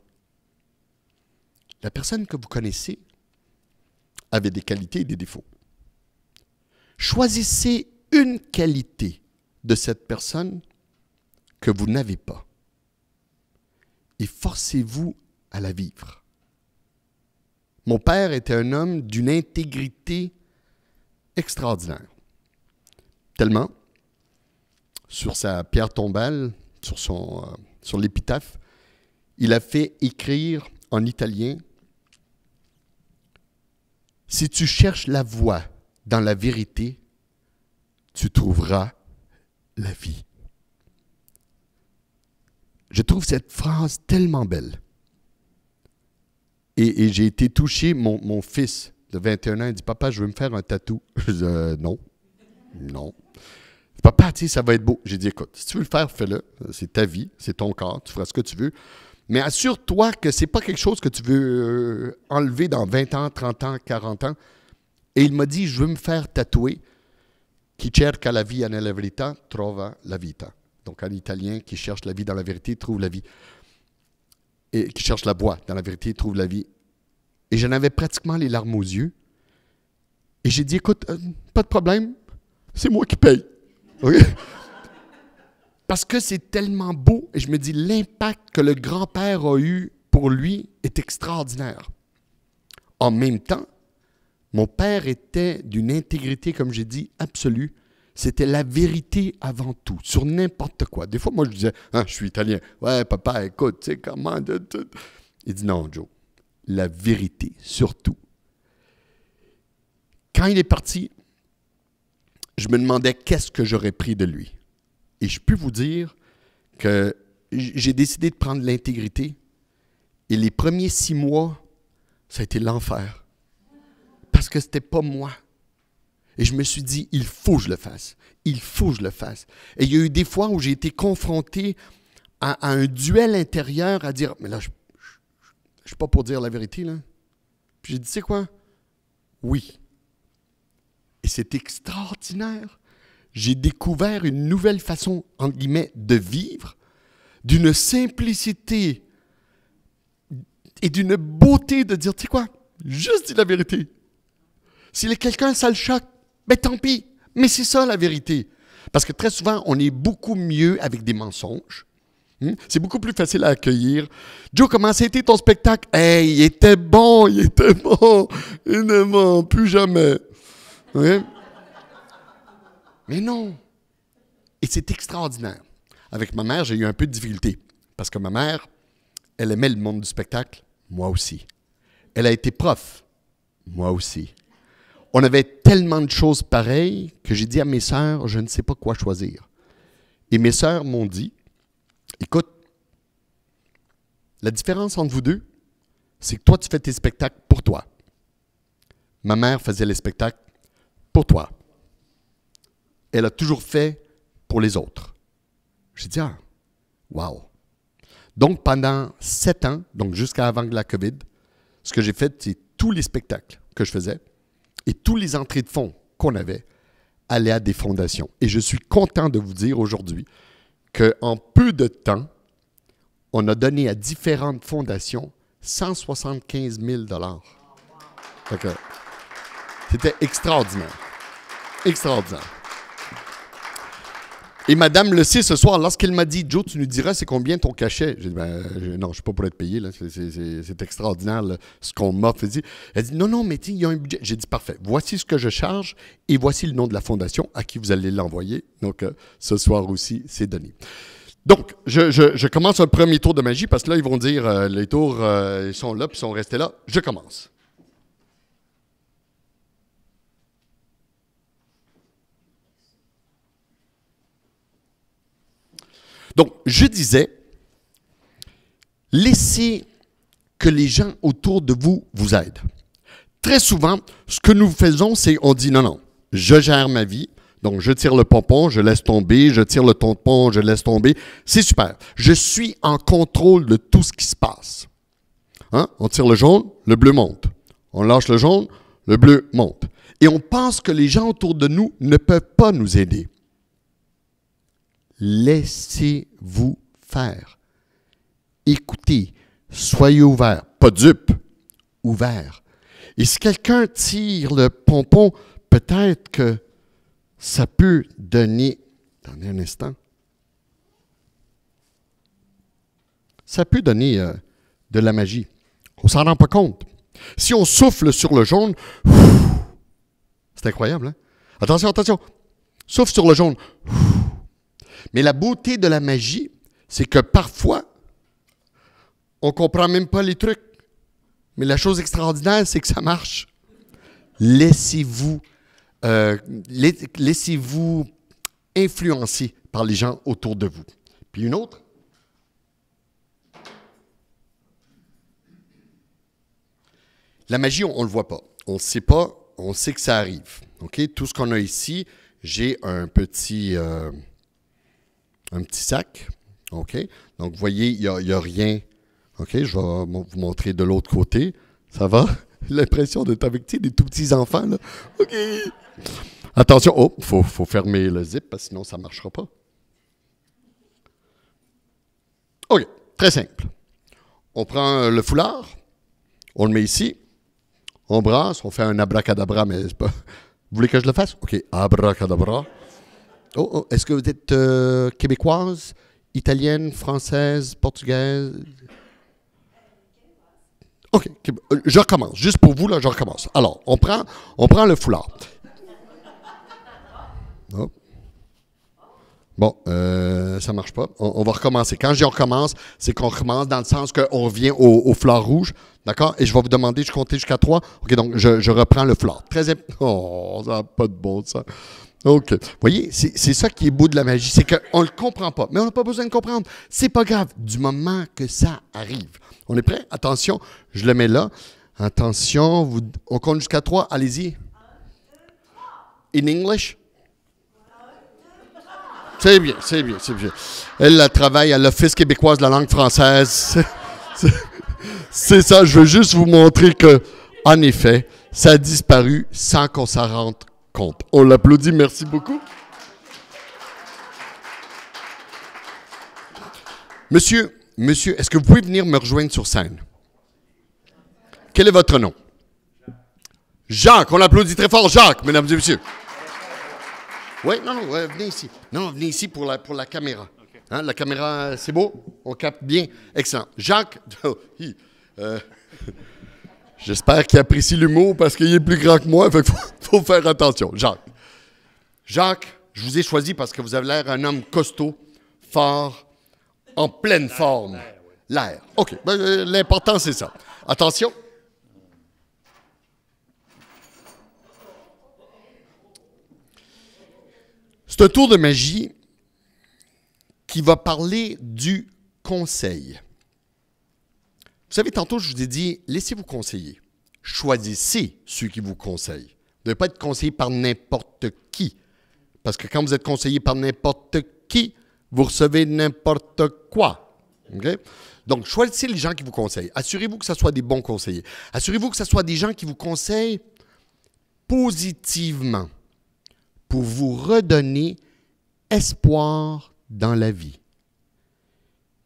La personne que vous connaissez, avait des qualités et des défauts. Choisissez une qualité de cette personne que vous n'avez pas et forcez-vous à la vivre. Mon père était un homme d'une intégrité extraordinaire. Tellement, sur sa pierre tombale, sur, son, euh, sur l'épitaphe, il a fait écrire en italien si tu cherches la voie dans la vérité, tu trouveras la vie. Je trouve cette phrase tellement belle. Et, j'ai été touché, mon, fils de 21 ans, dit, papa, je veux me faire un tatou. *laughs* Je dis, euh, non, non. Papa, tu sais, ça va être beau. J'ai dit, écoute, si tu veux le faire, fais-le. C'est ta vie, c'est ton corps, tu feras ce que tu veux. Mais assure-toi que c'est pas quelque chose que tu veux euh, enlever dans 20 ans, 30 ans, 40 ans. Et il m'a dit, je veux me faire tatouer qui cerca la vie nella vérité trova la vita. Donc un italien, qui cherche la vie dans la vérité trouve la vie. Et qui cherche la voie dans la vérité trouve la vie. Et j'en avais pratiquement les larmes aux yeux. Et j'ai dit, écoute, euh, pas de problème, c'est moi qui paye parce que c'est tellement beau et je me dis l'impact que le grand-père a eu pour lui est extraordinaire. En même temps, mon père était d'une intégrité, comme j'ai dit, absolue. C'était la vérité avant tout, sur n'importe quoi. Des fois, moi, je disais, hein, je suis italien. Ouais, papa, écoute, tu sais comment. Il dit, non, Joe, la vérité, surtout. Quand il est parti, je me demandais qu'est-ce que j'aurais pris de lui. Et je peux vous dire que j'ai décidé de prendre l'intégrité. Et les premiers six mois, ça a été l'enfer. Parce que ce n'était pas moi. Et je me suis dit, il faut que je le fasse. Il faut que je le fasse. Et il y a eu des fois où j'ai été confronté à, un duel intérieur à dire, mais là, je ne suis pas pour dire la vérité. Là. Puis j'ai dit, c'est quoi? Oui. Et c'est extraordinaire j'ai découvert une nouvelle façon, en guillemets, de vivre, d'une simplicité et d'une beauté de dire, tu sais quoi, juste dis la vérité. S'il est quelqu'un, ça le choque, ben tant pis, mais c'est ça la vérité. Parce que très souvent, on est beaucoup mieux avec des mensonges. Hmm? C'est beaucoup plus facile à accueillir. Joe, comment ça a été ton spectacle? Hey, il était bon, il était bon. Il ne ment plus jamais. Mais non! Et c'est extraordinaire. Avec ma mère, j'ai eu un peu de difficulté parce que ma mère, elle aimait le monde du spectacle, moi aussi. Elle a été prof, moi aussi. On avait tellement de choses pareilles que j'ai dit à mes sœurs, je ne sais pas quoi choisir. Et mes sœurs m'ont dit, écoute, la différence entre vous deux, c'est que toi, tu fais tes spectacles pour toi. Ma mère faisait les spectacles pour toi elle a toujours fait pour les autres. J'ai dit, ah, wow. Donc, pendant sept ans, donc jusqu'à avant la COVID, ce que j'ai fait, c'est tous les spectacles que je faisais et tous les entrées de fonds qu'on avait allaient à des fondations. Et je suis content de vous dire aujourd'hui qu'en peu de temps, on a donné à différentes fondations 175 000 dollars. C'était extraordinaire. Extraordinaire. Et Madame le sait ce soir, lorsqu'elle m'a dit Joe, tu nous diras c'est combien ton cachet J'ai dit ben, Non, je ne suis pas pour être payé, là. c'est extraordinaire ce qu'on m'a dire. » Elle dit Non, non, mais il y a un budget. J'ai dit Parfait, voici ce que je charge et voici le nom de la fondation à qui vous allez l'envoyer. Donc euh, ce soir aussi, c'est donné. Donc, je, je, je, commence un premier tour de magie parce que là, ils vont dire euh, les tours, euh, ils sont là puis ils sont restés là. Je commence. Donc, je disais, laissez que les gens autour de vous vous aident. Très souvent, ce que nous faisons, c'est on dit non, non, je gère ma vie, donc je tire le pompon, je laisse tomber, je tire le tampon, je laisse tomber. C'est super. Je suis en contrôle de tout ce qui se passe. Hein? On tire le jaune, le bleu monte. On lâche le jaune, le bleu monte. Et on pense que les gens autour de nous ne peuvent pas nous aider. Laissez-vous faire. Écoutez, soyez ouverts, pas dupes, ouvert. Et si quelqu'un tire le pompon, peut-être que ça peut donner, attendez un instant, ça peut donner euh, de la magie. On s'en rend pas compte. Si on souffle sur le jaune, c'est incroyable. Hein? Attention, attention, souffle sur le jaune. Mais la beauté de la magie, c'est que parfois, on ne comprend même pas les trucs. Mais la chose extraordinaire, c'est que ça marche. Laissez-vous euh, laissez-vous influencer par les gens autour de vous. Puis une autre. La magie, on ne le voit pas. On ne sait pas, on sait que ça arrive. Okay? Tout ce qu'on a ici, j'ai un petit... Euh, un petit sac. OK? Donc, vous voyez, il n'y a, rien. OK? Je vais vous montrer de l'autre côté. Ça va? *laughs* L'impression d'être avec des tout petits enfants, OK! Attention, oh, il faut, fermer le zip parce sinon ça ne marchera pas. OK, très simple. On prend le foulard, on le met ici, on brasse, on fait un abracadabra, mais c'est pas. Vous voulez que je le fasse? OK, abracadabra. Oh, oh, Est-ce que vous êtes euh, québécoise, italienne, française, portugaise? OK, euh, je recommence. Juste pour vous, là, je recommence. Alors, on prend, on prend le foulard. Oh. Bon, euh, ça marche pas. On, va recommencer. Quand je dis on recommence, c'est qu'on recommence dans le sens qu'on revient au, au foulard rouge. D'accord? Et je vais vous demander, je compter jusqu'à trois. OK, donc je, reprends le foulard. Très... *laughs* Oh, ça n'a pas de bon sens. OK. Vous voyez, c'est ça qui est beau de la magie, c'est qu'on ne le comprend pas, mais on n'a pas besoin de comprendre. C'est pas grave, du moment que ça arrive. On est prêt? Attention, je le mets là. Attention, vous, on compte jusqu'à trois, allez-y. In English? C'est bien, c'est bien, c'est bien. Elle la travaille à l'Office québécoise de la langue française. *laughs* C'est ça, je veux juste vous montrer que, en effet, ça a disparu sans qu'on s'en rende Compte. On l'applaudit, merci beaucoup. Monsieur, monsieur, est-ce que vous pouvez venir me rejoindre sur scène? Quel est votre nom? Jacques, on l'applaudit très fort, Jacques, mesdames et messieurs. Oui, non, non, venez ici. Non, venez ici pour la, pour la caméra. Hein, la caméra, c'est beau, on capte bien. Excellent. Jacques, *laughs* euh, J'espère qu'il apprécie l'humour parce qu'il est plus grand que moi, il *laughs* faut, faire attention. Jacques. Jacques, je vous ai choisi parce que vous avez l'air un homme costaud, fort, en pleine forme. L'air. OK. Ben, euh, l'important, c'est ça. Attention. C'est un tour de magie qui va parler du conseil. Vous savez, tantôt, je vous ai dit, laissez-vous conseiller. Choisissez ceux qui vous conseillent. ne pas être conseillé par n'importe qui. Parce que quand vous êtes conseillé par n'importe qui, vous recevez n'importe quoi. Donc, choisissez les gens qui vous conseillent. Assurez-vous que ce soit des bons conseillers. Assurez-vous que ce soit des gens qui vous conseillent positivement pour vous redonner espoir dans la vie.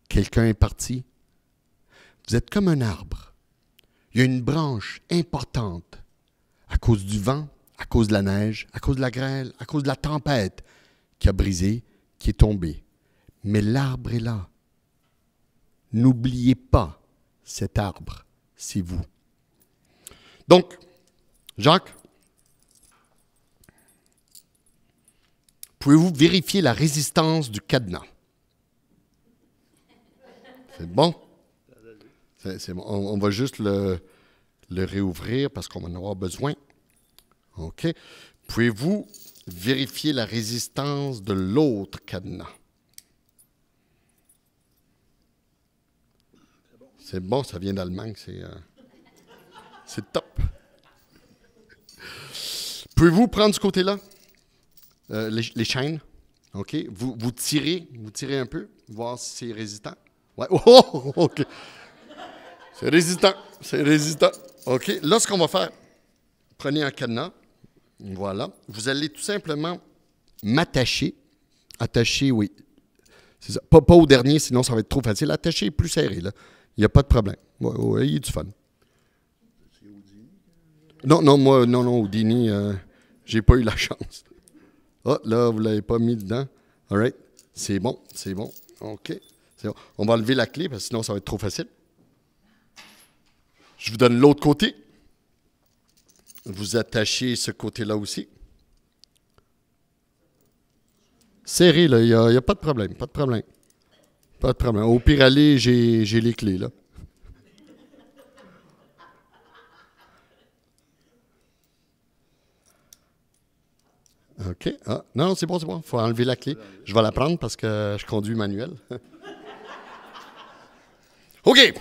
Quelqu'un est parti, vous êtes comme un arbre. Il y a une branche importante à cause du vent, à cause de la neige, à cause de la grêle, à cause de la tempête qui a brisé, qui est tombée. Mais l'arbre est là. N'oubliez pas cet arbre, c'est vous. Donc, Jacques, pouvez-vous vérifier la résistance du cadenas? C'est bon? on, va juste le, réouvrir parce qu'on va en avoir besoin. OK. Pouvez-vous vérifier la résistance de l'autre cadenas? C'est bon, ça vient d'Allemagne, c'est, euh, top. Pouvez-vous prendre ce côté-là? Euh, les, chaînes, OK? Vous, tirez, vous tirez un peu, voir si c'est résistant. Ouais. *laughs* Oh, OK. C'est résistant. C'est résistant. OK. Là, ce qu'on va faire, prenez un cadenas. Voilà. Vous allez tout simplement m'attacher. Attacher, oui. C'est ça. Pas, pas, au dernier, sinon ça va être trop facile. Attacher est plus serré, là. Il n'y a pas de problème. Oui, il est du fun. Non, non, moi, non, non, au euh, j'ai pas eu la *laughs* chance. Ah, là, vous l'avez pas mis dedans. All right. C'est bon, c'est bon. OK. Bon. On va enlever la clé parce que sinon ça va être trop facile. Je vous donne l'autre côté. Vous attachez ce côté-là aussi. Serré, là, il n'y a, pas de problème, pas de problème. Pas de problème. Au pire, aller, j'ai les clés, là. OK. Ah, non, c'est bon, c'est bon. Il faut enlever la clé. Je vais la prendre parce que je conduis manuel. *laughs* OK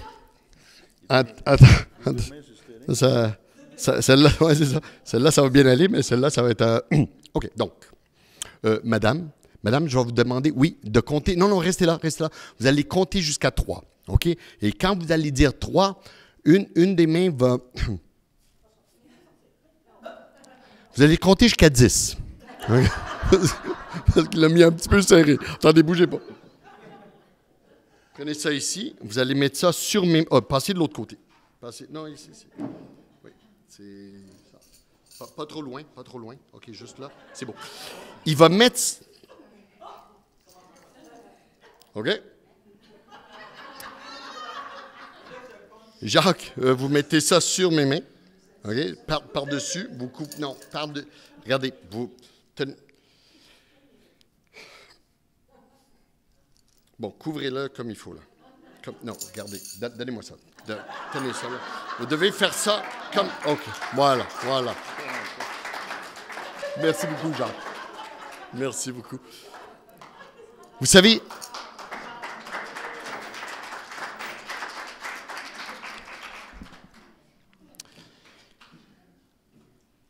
celle-là, ça. va bien aller, mais celle-là, ça va être euh, *clears throat* OK, donc, euh, madame, madame, je vais vous demander, oui, de compter. Non, non, restez là, restez là. Vous allez compter jusqu'à trois, OK? Et quand vous allez dire trois, une, une des mains va... *clears throat* Vous allez compter jusqu'à 10. *laughs* Parce qu'il l'a mis un petit peu serré. Attendez, bougez pas. Prenez ça ici. Vous allez mettre ça sur mes. Oh, euh, passez de l'autre côté. Passez... Non, ici, ici. Oui, c'est ça. Pas, trop loin, pas trop loin. OK, juste là. C'est bon. Il va mettre. OK? Jacques, euh, vous mettez ça sur mes mains. OK? Par-dessus. vous coupez. Non, par dessus Regardez, vous. Bon, couvrez-le comme il faut, là. non, regardez, donnez-moi ça. tenez ça, là. Vous devez faire ça comme... OK, voilà, voilà. Merci beaucoup, Jacques. Merci beaucoup. Vous savez,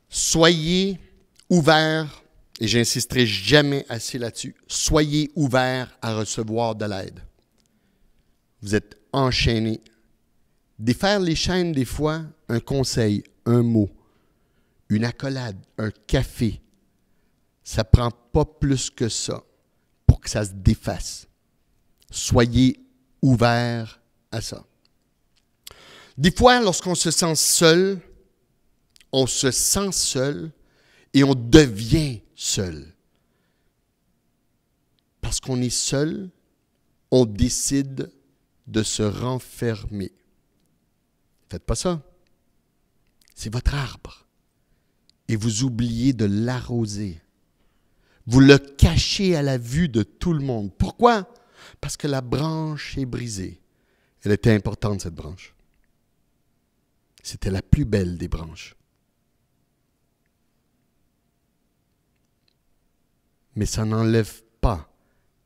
soyez ouverts et j'insisterai jamais assez là-dessus, soyez ouverts à recevoir de l'aide. Vous êtes enchaînés. Défaire les chaînes, des fois, un conseil, un mot, une accolade, un café, ça prend pas plus que ça pour que ça se défasse. Soyez ouverts à ça. Des fois, lorsqu'on se sent seul, on se sent seul et on devient seul. Parce qu'on est seul, on décide de se renfermer. Faites pas ça. C'est votre arbre. Et vous oubliez de l'arroser. Vous le cachez à la vue de tout le monde. Pourquoi? Parce que la branche est brisée. Elle était importante, cette branche. C'était la plus belle des branches. mais ça n'enlève pas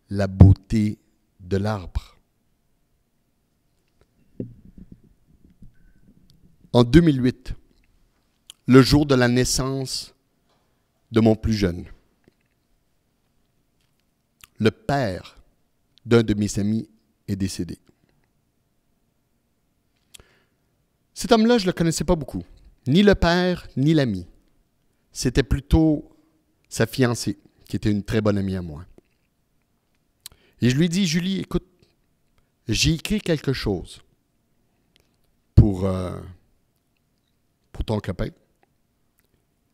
la beauté de l'arbre. En 2008, le jour de la naissance de mon plus jeune, le père d'un de mes amis est décédé. Cet homme-là, je ne le connaissais pas beaucoup, ni le père, ni l'ami. C'était plutôt sa fiancée qui était une très bonne amie à moi. Et je lui dis, Julie, écoute, j'ai écrit quelque chose pour, euh, pour ton copain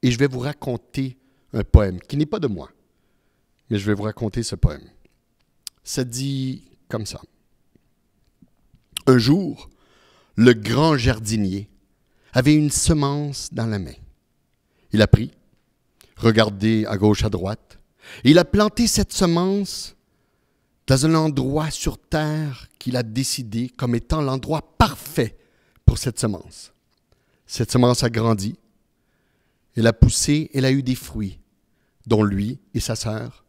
et je vais vous raconter un poème qui n'est pas de moi, mais je vais vous raconter ce poème. Ça dit comme ça. Un jour, le grand jardinier avait une semence dans la main. Il a pris, regardé à gauche, à droite, il a planté cette semence dans un endroit sur terre qu'il a décidé comme étant l'endroit parfait pour cette semence. Cette semence a grandi, elle a poussé, elle a eu des fruits, dont lui et sa sœur.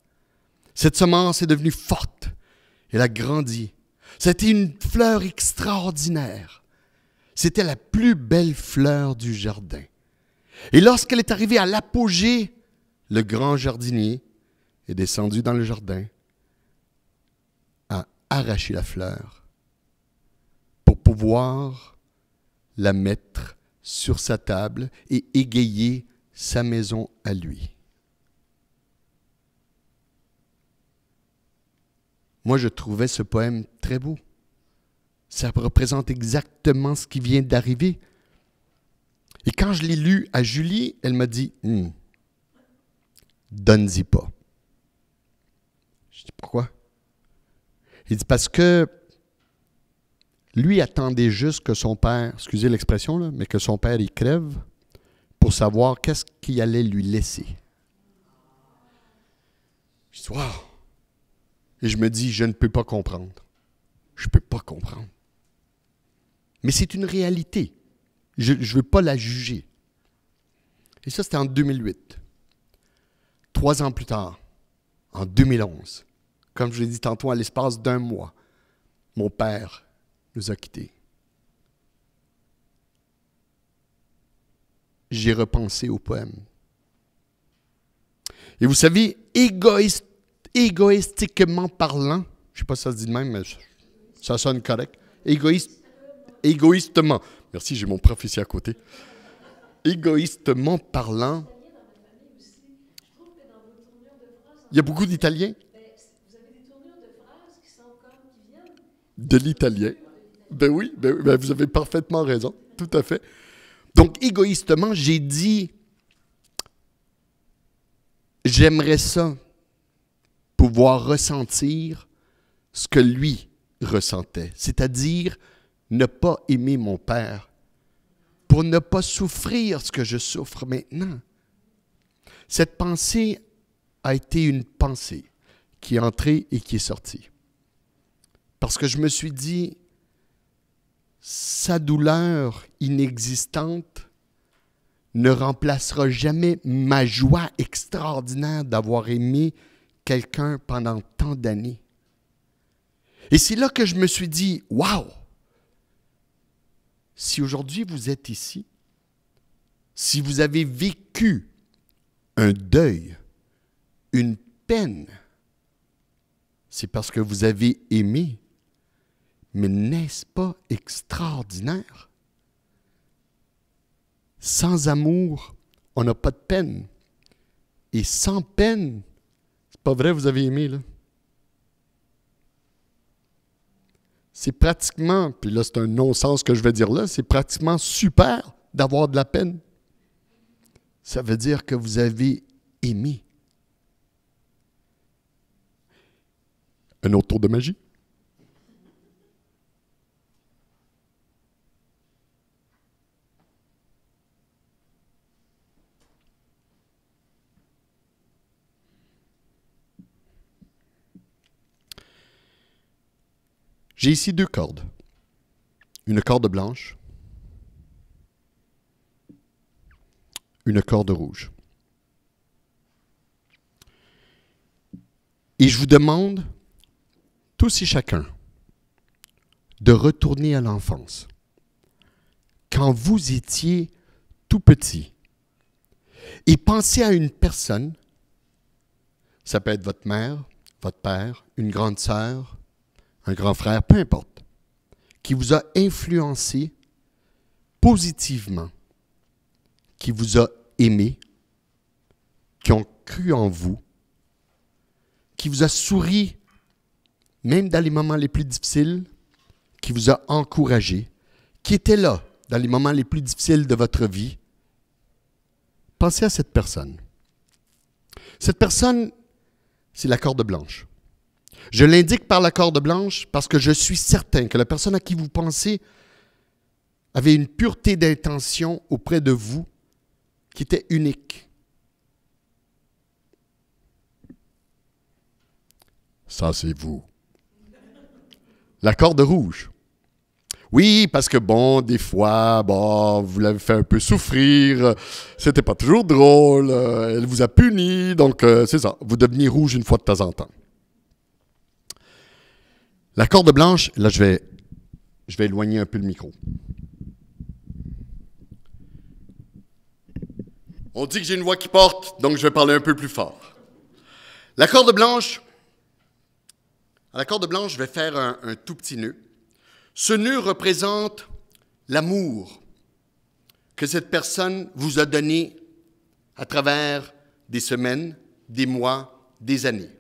Cette semence est devenue forte, elle a grandi. C'était une fleur extraordinaire. C'était la plus belle fleur du jardin. Et lorsqu'elle est arrivée à l'apogée, le grand jardinier est descendu dans le jardin, a arraché la fleur pour pouvoir la mettre sur sa table et égayer sa maison à lui. Moi, je trouvais ce poème très beau. Ça représente exactement ce qui vient d'arriver. Et quand je l'ai lu à Julie, elle m'a dit hmm, Donne-y pas. Pourquoi Il dit Parce que lui attendait juste que son père, excusez l'expression, mais que son père y crève pour savoir qu'est-ce qu'il allait lui laisser. Je Et je me dis Je ne peux pas comprendre. Je ne peux pas comprendre. Mais c'est une réalité. Je ne veux pas la juger. Et ça, c'était en 2008. Trois ans plus tard, en 2011, comme je l'ai dit tantôt, à l'espace d'un mois, mon père nous a quittés. J'ai repensé au poème. Et vous savez, égoïste, égoïstiquement parlant, je ne sais pas si ça se dit de même, mais ça sonne correct. égoïstement. Merci, j'ai mon prof ici à côté. Égoïstement parlant, il y a beaucoup d'Italiens. de l'italien. Ben oui, ben ben vous avez parfaitement raison, tout à fait. Donc, égoïstement, j'ai dit, j'aimerais ça, pouvoir ressentir ce que lui ressentait, c'est-à-dire ne pas aimer mon père, pour ne pas souffrir ce que je souffre maintenant. Cette pensée a été une pensée qui est entrée et qui est sortie. Parce que je me suis dit, sa douleur inexistante ne remplacera jamais ma joie extraordinaire d'avoir aimé quelqu'un pendant tant d'années. Et c'est là que je me suis dit, waouh, si aujourd'hui vous êtes ici, si vous avez vécu un deuil, une peine, c'est parce que vous avez aimé mais n'est-ce pas extraordinaire? Sans amour, on n'a pas de peine. Et sans peine, c'est pas vrai, vous avez aimé, là. C'est pratiquement, puis là c'est un non-sens que je vais dire là, c'est pratiquement super d'avoir de la peine. Ça veut dire que vous avez aimé. Un autre tour de magie. J'ai ici deux cordes. Une corde blanche, une corde rouge. Et je vous demande, tous et chacun, de retourner à l'enfance. Quand vous étiez tout petit, et pensez à une personne, ça peut être votre mère, votre père, une grande sœur, un grand frère, peu importe, qui vous a influencé positivement, qui vous a aimé, qui ont cru en vous, qui vous a souri, même dans les moments les plus difficiles, qui vous a encouragé, qui était là dans les moments les plus difficiles de votre vie, pensez à cette personne. Cette personne, c'est la corde blanche. Je l'indique par la corde blanche parce que je suis certain que la personne à qui vous pensez avait une pureté d'intention auprès de vous qui était unique. Ça, c'est vous. La corde rouge. Oui, parce que bon, des fois, bon, vous l'avez fait un peu souffrir, c'était pas toujours drôle, euh, elle vous a puni, donc euh, c'est ça, vous devenez rouge une fois de temps en temps. La corde blanche, là je vais, je vais éloigner un peu le micro. On dit que j'ai une voix qui porte, donc je vais parler un peu plus fort. La corde blanche, la corde blanche, je vais faire un, un tout petit nœud. Ce nœud représente l'amour que cette personne vous a donné à travers des semaines, des mois, des années.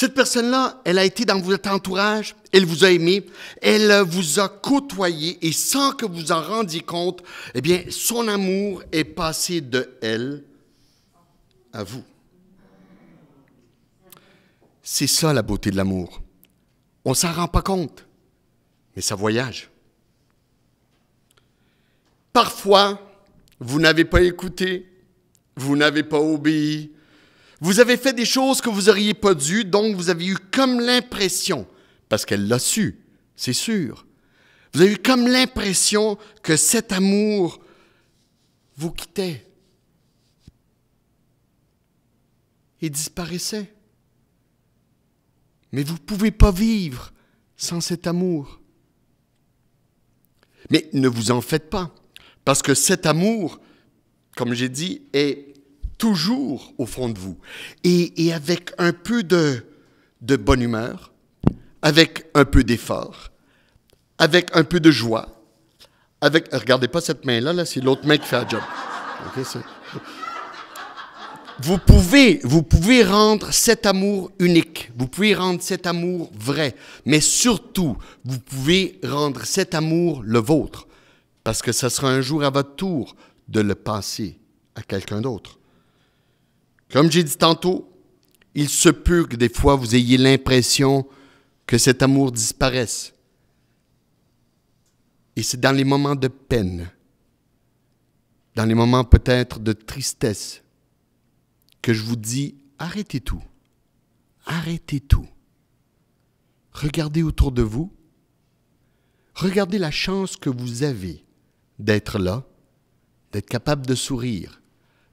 Cette personne-là, elle a été dans votre entourage, elle vous a aimé, elle vous a côtoyé et sans que vous en rendiez compte, eh bien, son amour est passé de elle à vous. C'est ça la beauté de l'amour. On s'en rend pas compte, mais ça voyage. Parfois, vous n'avez pas écouté, vous n'avez pas obéi, vous avez fait des choses que vous n'auriez pas dû, donc vous avez eu comme l'impression, parce qu'elle l'a su, c'est sûr, vous avez eu comme l'impression que cet amour vous quittait et disparaissait. Mais vous ne pouvez pas vivre sans cet amour. Mais ne vous en faites pas, parce que cet amour, comme j'ai dit, est toujours au fond de vous. Et, et avec un peu de, de bonne humeur, avec un peu d'effort, avec un peu de joie, avec... Regardez pas cette main-là, là, c'est l'autre main qui fait la job. vous pouvez, vous pouvez rendre cet amour unique, vous pouvez rendre cet amour vrai, mais surtout, vous pouvez rendre cet amour le vôtre, parce que ce sera un jour à votre tour de le passer à quelqu'un d'autre. Comme j'ai dit tantôt, il se peut que des fois vous ayez l'impression que cet amour disparaisse. Et c'est dans les moments de peine, dans les moments peut-être de tristesse, que je vous dis, arrêtez tout, arrêtez tout. Regardez autour de vous, regardez la chance que vous avez d'être là, d'être capable de sourire,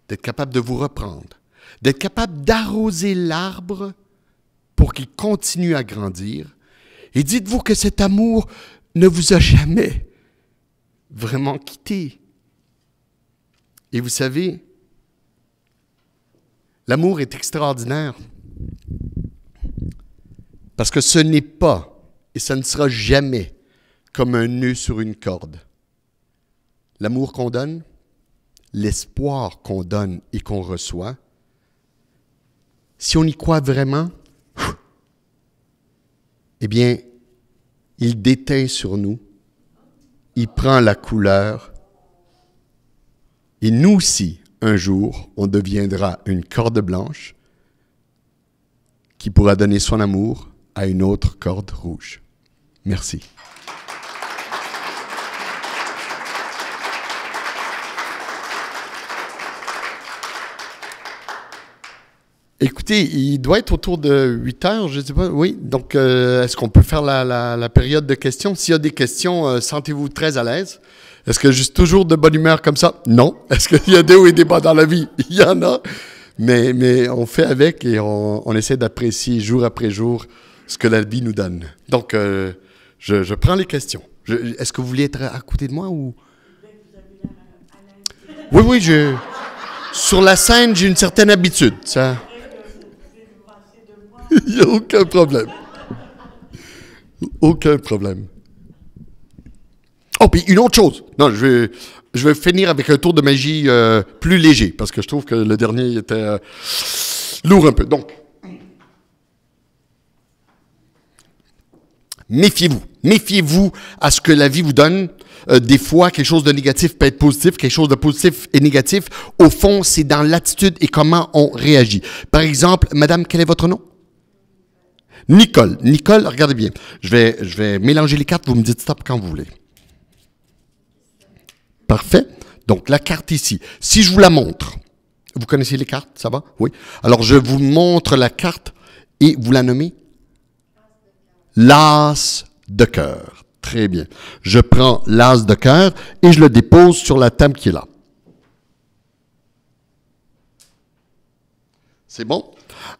d'être capable de vous reprendre, d'être capable d'arroser l'arbre pour qu'il continue à grandir. Et dites-vous que cet amour ne vous a jamais vraiment quitté. Et vous savez, l'amour est extraordinaire parce que ce n'est pas et ça ne sera jamais comme un nœud sur une corde. L'amour qu'on donne, l'espoir qu'on donne et qu'on reçoit, si on y croit vraiment, eh bien, il déteint sur nous, il prend la couleur, et nous aussi, un jour, on deviendra une corde blanche qui pourra donner son amour à une autre corde rouge. Merci. Écoutez, il doit être autour de 8 heures, je ne sais pas. Oui, donc euh, est-ce qu'on peut faire la, la, la, période de questions? S'il y a des questions, euh, sentez-vous très à l'aise. Est-ce que je suis toujours de bonne humeur comme ça? Non. *laughs* Est-ce qu'il y a des hauts et des bas dans la vie? *laughs* Il y en a. Mais, mais on fait avec et on, on essaie d'apprécier jour après jour ce que la vie nous donne. Donc, euh, je, je, prends les questions. Est-ce que vous voulez être à côté de moi ou... Oui, oui, je... Sur la scène, j'ai une certaine habitude. Ça... Il *laughs* n'y a aucun problème. Aucun problème. Oh, puis une autre chose. Non, je vais, je vais finir avec un tour de magie euh, plus léger, parce que je trouve que le dernier était euh, lourd un peu. Donc, méfiez-vous. Méfiez-vous à ce que la vie vous donne. Euh, des fois, quelque chose de négatif peut être positif, quelque chose de positif est négatif. Au fond, c'est dans l'attitude et comment on réagit. Par exemple, Madame, quel est votre nom? Nicole. Nicole, regardez bien. Je vais, je vais mélanger les cartes. Vous me dites stop quand vous voulez. Parfait. Donc, la carte ici. Si je vous la montre, vous connaissez les cartes, ça va? Oui. Alors, je vous montre la carte et vous la nommez l'as de cœur. Très bien. Je prends l'as de cœur et je le dépose sur la table qui est là. C'est bon?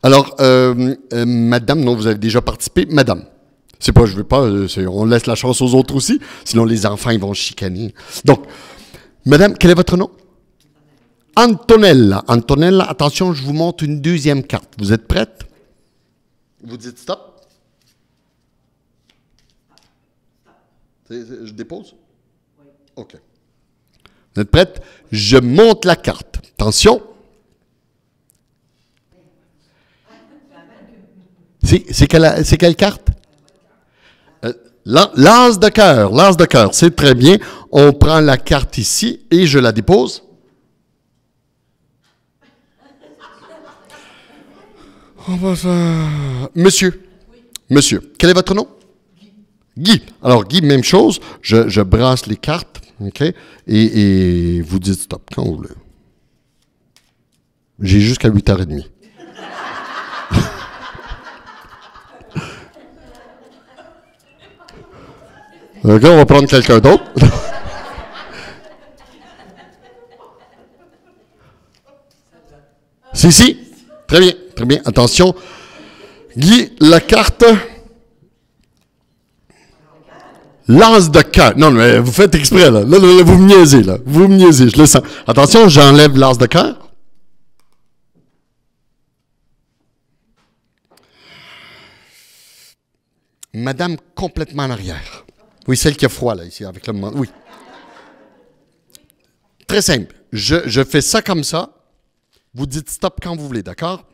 Alors, euh, euh, Madame, non, vous avez déjà participé. Madame, c'est pas, je veux pas, euh, on laisse la chance aux autres aussi, sinon les enfants, ils vont chicaner. Donc, Madame, quel est votre nom? Antonella. Antonella, attention, je vous montre une deuxième carte. Vous êtes prête? Vous dites stop. Je dépose? Oui. OK. Vous êtes prête? Je monte la carte. Attention. C'est quelle, carte? Euh, l'as de cœur, l'as de cœur, c'est très bien. On prend la carte ici et je la dépose. Monsieur, monsieur, quel est votre nom? Guy. Alors, Guy, même chose. Je, brasse les cartes, OK? Et, et vous dites stop quand vous voulez. J'ai jusqu'à 8h30. Le gars va prendre quelqu'un d'autre. *laughs* si, si. Très bien, très bien. Attention. Guy, la carte. Lance de cœur. Non, mais vous faites exprès, là. vous me niaisez, là. Vous me niaisez, je le sens. Attention, j'enlève lance de cœur. Madame complètement en arrière. Oui, celle qui a froid, là, ici, avec le moment. Oui. Très simple. Je, fais ça comme ça. Vous dites stop quand vous voulez, d'accord?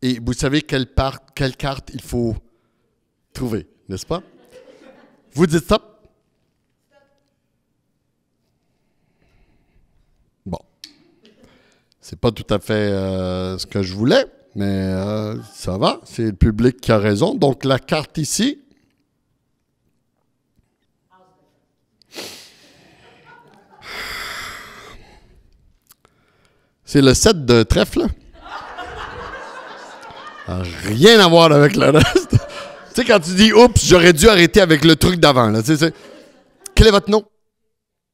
Et vous savez quelle, part, quelle carte il faut trouver, n'est-ce pas? Vous dites stop. Bon. C'est pas tout à fait euh, ce que je voulais, mais euh, ça va. C'est le public qui a raison. Donc la carte ici, C'est le set de trèfle. Ah, rien à voir avec le reste. tu sais, quand tu dis oups, j'aurais dû arrêter avec le truc d'avant. Là, Quel est votre nom?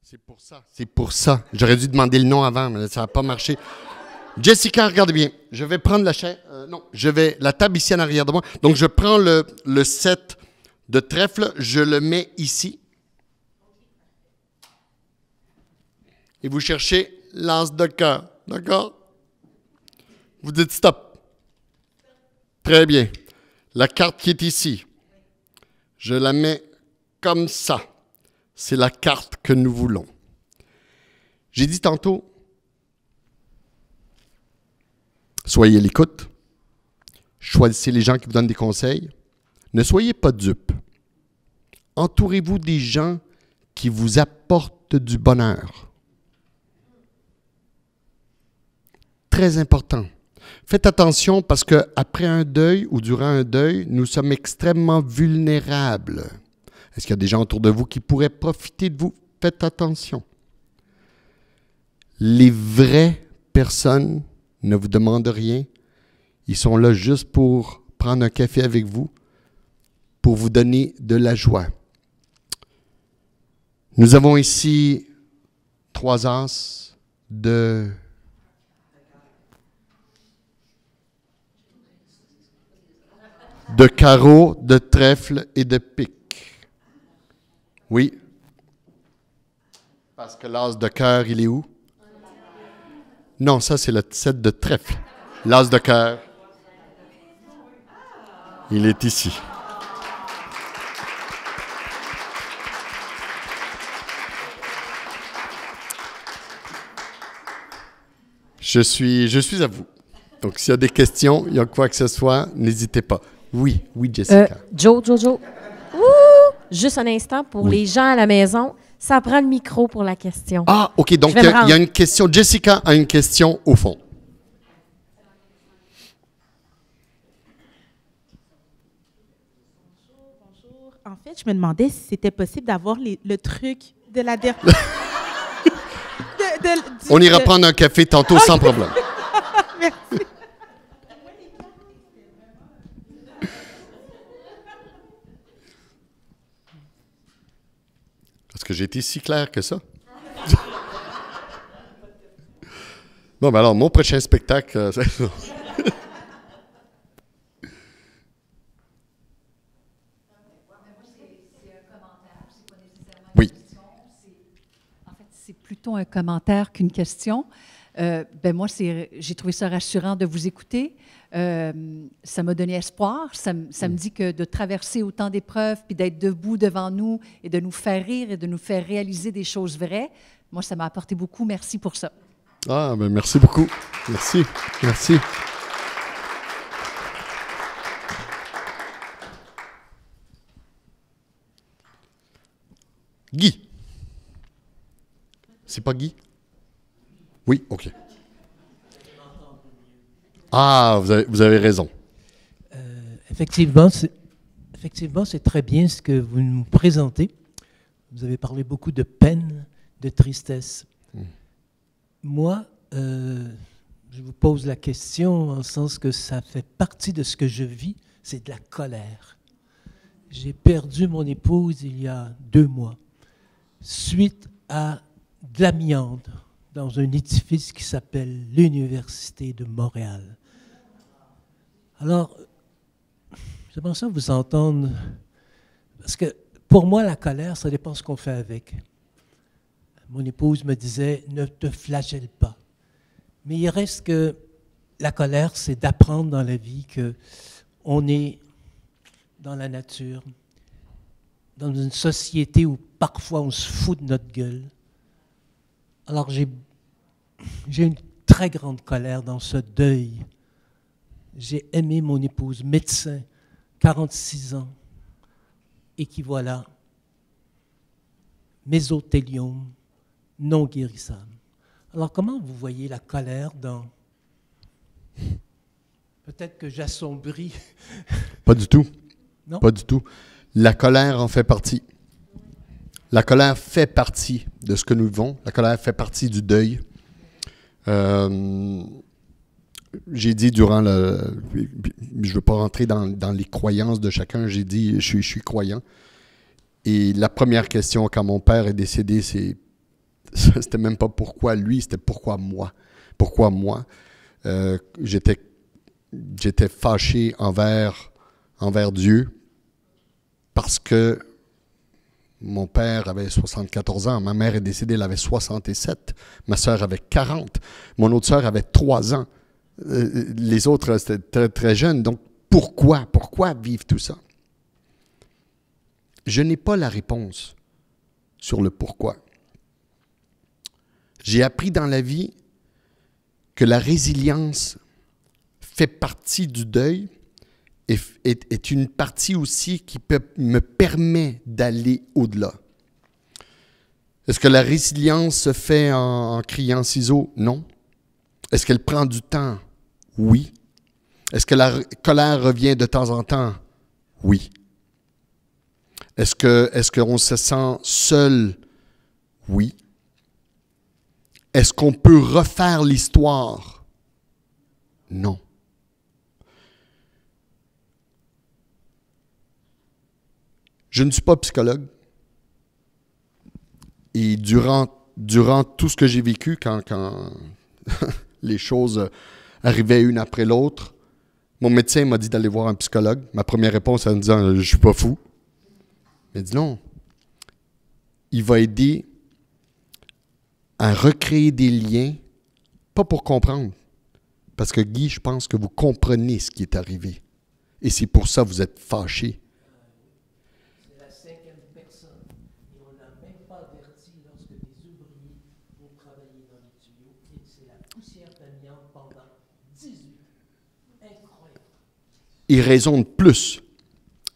C'est pour ça. C'est pour ça. J'aurais dû demander le nom avant, mais ça n'a pas marché. Jessica, regarde bien. Je vais prendre la chaise. Euh, non, je vais. La table ici en arrière de moi. Donc, je prends le, le set de trèfle, je le mets ici. Et vous cherchez l'as de cœur. D'accord Vous dites stop. Très bien. La carte qui est ici, je la mets comme ça. C'est la carte que nous voulons. J'ai dit tantôt, soyez l'écoute, choisissez les gens qui vous donnent des conseils, ne soyez pas dupes. Entourez-vous des gens qui vous apportent du bonheur. très important. Faites attention parce que après un deuil ou durant un deuil, nous sommes extrêmement vulnérables. Est-ce qu'il y a des gens autour de vous qui pourraient profiter de vous? Faites attention. Les vraies personnes ne vous demandent rien. Ils sont là juste pour prendre un café avec vous, pour vous donner de la joie. Nous avons ici trois as de de carreaux, de trèfles et de piques. Oui. Parce que l'as de cœur, il est où? Non, ça, c'est le set de trèfle. L'as de cœur, il est ici. Je suis, je suis à vous. Donc, s'il y a des questions, il y a quoi que ce soit, n'hésitez pas. Oui, oui, Jessica. Euh, Joe, Joe, Joe. Juste un instant pour les gens à la maison. Ça prend le micro pour la question. Ah, OK. Donc, il y, a, une question. Jessica a une question au fond. Bonjour, En fait, je me demandais si c'était possible d'avoir le truc de la *laughs* On ira prendre un café tantôt sans problème. *laughs* Merci. que j'ai été si clair que ça. Bon, *laughs* alors, mon prochain spectacle. Euh, oui. En fait, c'est plutôt un commentaire qu'une question. Euh, ben moi, j'ai trouvé ça rassurant de vous écouter. Euh, ça m'a donné espoir. Ça, me mm. dit que de traverser autant d'épreuves, puis d'être debout devant nous et de nous faire rire et de nous faire réaliser des choses vraies, moi, ça m'a apporté beaucoup. Merci pour ça. Ah, ben merci beaucoup. Merci. Merci. Guy. C'est pas Guy? Oui, ok. Ah, vous avez, raison. Euh, effectivement, c'est, très bien ce que vous nous présentez. Vous avez parlé beaucoup de peine, de tristesse. Hmm. Moi, euh, je vous pose la question en sens que ça fait partie de ce que je vis, c'est de la colère. J'ai perdu mon épouse il y a deux mois suite à de l'amiante dans un édifice qui s'appelle l'Université de Montréal. Alors, j'aimerais ça vous entendre, parce que pour moi, la colère, ça dépend ce qu'on fait avec. Mon épouse me disait, ne te flagelle pas. Mais il reste que la colère, c'est d'apprendre dans la vie qu'on est dans la nature, dans une société où parfois on se fout de notre gueule. Alors j'ai une très grande colère dans ce deuil j'ai aimé mon épouse, médecin, 46 ans, et qui voilà, mésothélium non guérissable. Alors comment vous voyez la colère dans... Peut-être que j'assombris. *laughs* Pas du tout. Non? Pas du tout. La colère en fait partie. La colère fait partie de ce que nous vivons. La colère fait partie du deuil. Euh, j'ai dit durant le. Je ne veux pas rentrer dans, les croyances de chacun, j'ai dit je suis, je suis, croyant. Et la première question quand mon père est décédé, c'est. *laughs* C'était même pas pourquoi lui, c'était pourquoi moi. Pourquoi moi euh, J'étais j'étais fâché envers, envers Dieu parce que mon père avait 74 ans, ma mère est décédée, elle avait 67, ma soeur avait 40, mon autre soeur avait 3 ans. Euh, les autres euh, étaient très, jeunes. Donc, pourquoi? Pourquoi vivre tout ça? Je n'ai pas la réponse sur le pourquoi. J'ai appris dans la vie que la résilience fait partie du deuil et est, une partie aussi qui peut, me permet d'aller au-delà. Est-ce que la résilience se fait en criant ciseaux? Non. Est-ce qu'elle prend du temps? Oui. Est-ce que la colère revient de temps en temps? Oui. Est-ce que est qu'on se sent seul? Oui. Est-ce qu'on peut refaire l'histoire? Non. Je ne suis pas psychologue. Et durant, durant tout ce que j'ai vécu, quand *laughs* les choses arrivaient une après l'autre. Mon médecin m'a dit d'aller voir un psychologue. Ma première réponse en disant ah, Je suis pas fou. Mais m'a dit non. Il va aider à recréer des liens, pas pour comprendre. Parce que Guy, je pense que vous comprenez ce qui est arrivé. Et c'est pour ça que vous êtes fâché. Il raisonne plus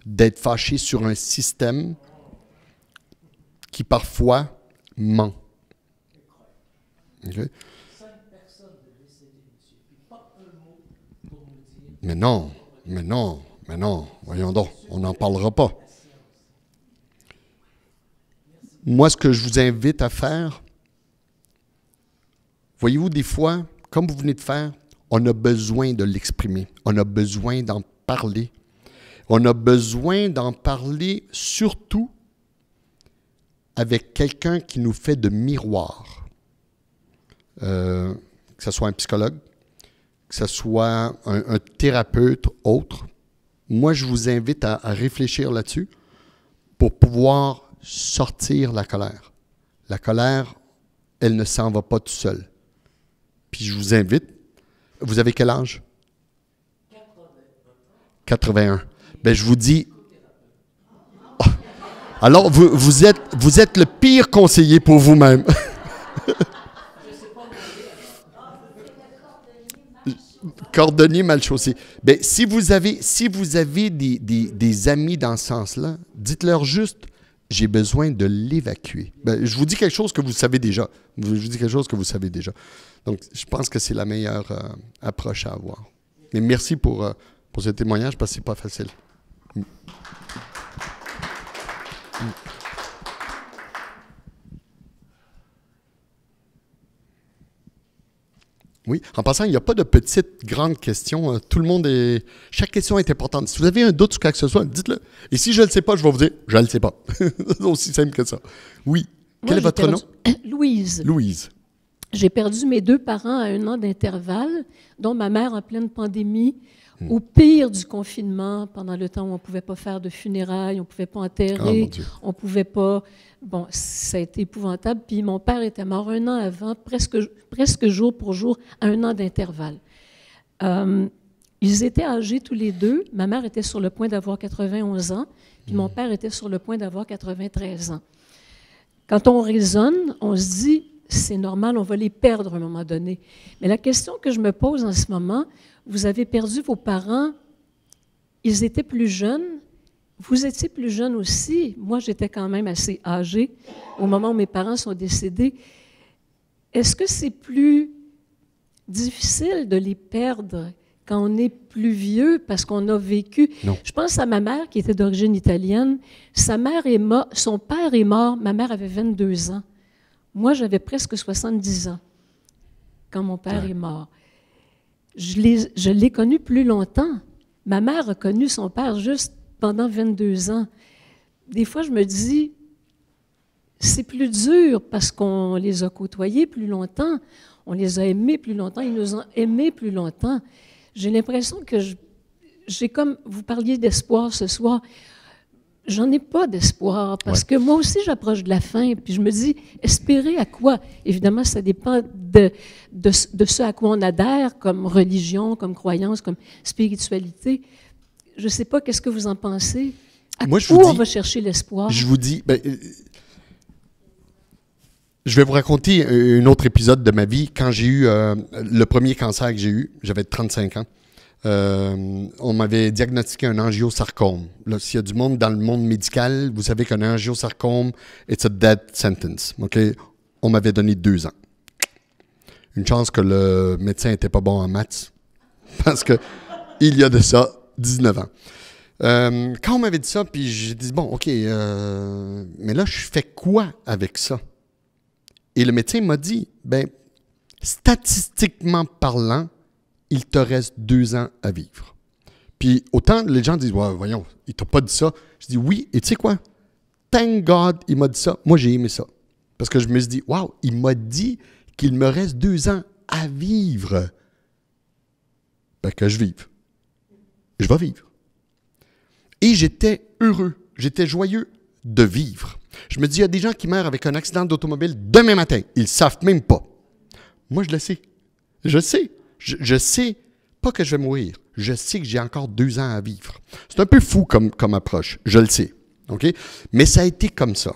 d'être fâché sur un système qui parfois ment. Mais non, mais non, mais non, voyons donc, on n'en parlera pas. Moi, ce que je vous invite à faire, voyez-vous, des fois, comme vous venez de faire, on a besoin de l'exprimer, on a besoin d'en parler. On a besoin d'en parler surtout avec quelqu'un qui nous fait de miroir. Euh, que ce soit un psychologue, que ce soit un, thérapeute autre. Moi, je vous invite à, réfléchir là-dessus pour pouvoir sortir la colère. La colère, elle ne s'en va pas tout seule. Puis je vous invite, vous avez quel âge? 81. Ben, je vous dis. Ah. Alors, vous, vous, êtes, vous êtes le pire conseiller pour vous-même. *laughs* Cordonnier mal chaussé. Ben, si vous avez, si vous avez des, des, amis dans ce sens-là, dites-leur juste j'ai besoin de l'évacuer. Ben, je vous dis quelque chose que vous savez déjà. Je vous dis quelque chose que vous savez déjà. Donc, je pense que c'est la meilleure euh, approche à avoir. Mais merci pour, euh, pour ce témoignage parce bah, que c'est pas facile. Mm. Mm. Oui. En passant, il n'y a pas de petites, grandes questions. Hein. Tout le monde est. Chaque question est importante. Si vous avez un doute sur quoi que ce soit, dites-le. Et si je ne le sais pas, je vais vous dire, je ne le sais pas. C'est *laughs* aussi simple que ça. Oui. Quel est votre nom? *coughs* Louise. Louise. J'ai perdu mes deux parents à un an d'intervalle, dont ma mère en pleine pandémie. Hmm. Au pire du confinement, pendant le temps où on ne pouvait pas faire de funérailles, on ne pouvait pas ah, enterrer, on ne pouvait pas... Bon, ça a été épouvantable. Puis mon père était mort un an avant, presque, presque jour pour jour, à un an d'intervalle. Euh, ils étaient âgés tous les deux. Ma mère était sur le point d'avoir 91 ans, puis mon hmm. père était sur le point d'avoir 93 ans. Quand on raisonne, on se dit, c'est normal, on va les perdre à un moment donné. Mais la question que je me pose en ce moment, vous avez perdu vos parents, ils étaient plus jeunes, vous étiez plus jeune aussi, moi j'étais quand même assez âgée au moment où mes parents sont décédés. Est-ce que c'est plus difficile de les perdre quand on est plus vieux parce qu'on a vécu. Je pense à ma mère qui était d'origine italienne. Sa mère est morte, son père est mort, ma mère avait 22 ans. Moi, j'avais presque 70 ans quand mon père est mort. Je l'ai connu plus longtemps. Ma mère a connu son père juste pendant 22 ans. Des fois, je me dis, c'est plus dur parce qu'on les a côtoyés plus longtemps, on les a aimés plus longtemps, ils nous ont aimés plus longtemps. J'ai l'impression que j'ai comme, vous parliez d'espoir ce soir, j'en ai pas d'espoir parce que moi aussi j'approche de la fin puis je me dis espérer à quoi évidemment ça dépend de, de, ce à quoi on adhère comme religion comme croyance comme spiritualité je sais pas qu'est-ce que vous en pensez à quoi on va chercher l'espoir je vous dis ben, euh, je vais vous raconter euh, un autre épisode de ma vie quand j'ai eu euh, le premier cancer que j'ai eu j'avais 35 ans euh, on m'avait diagnostiqué un angiosarcome. S'il y a du monde dans le monde médical, vous savez qu'un angiosarcome, it's a dead sentence. OK? On m'avait donné deux ans. Une chance que le médecin n'était pas bon en maths, *laughs* parce que il y a de ça 19 ans. Euh, quand on m'avait dit ça, puis j'ai dit, bon, OK, euh, mais là, je fais quoi avec ça? Et le médecin m'a dit, ben, statistiquement parlant, il te reste deux ans à vivre. Puis autant les gens disent, voyons, il t'a pas dit ça. Je dis, oui, et tu sais quoi? Thank God, il m'a dit ça. Moi, j'ai aimé ça. Parce que je me suis dit, wow, il m'a dit qu'il me reste deux ans à vivre. Ben, que je vive. Je vais vivre. Et j'étais heureux, j'étais joyeux de vivre. Je me dis, il y a des gens qui meurent avec un accident d'automobile demain matin. Ils ne savent même pas. Moi, je le sais. Je le sais. Je, sais pas que je vais mourir. Je sais que j'ai encore deux ans à vivre. C'est un peu fou comme, comme approche. Je le sais. OK? Mais ça a été comme ça.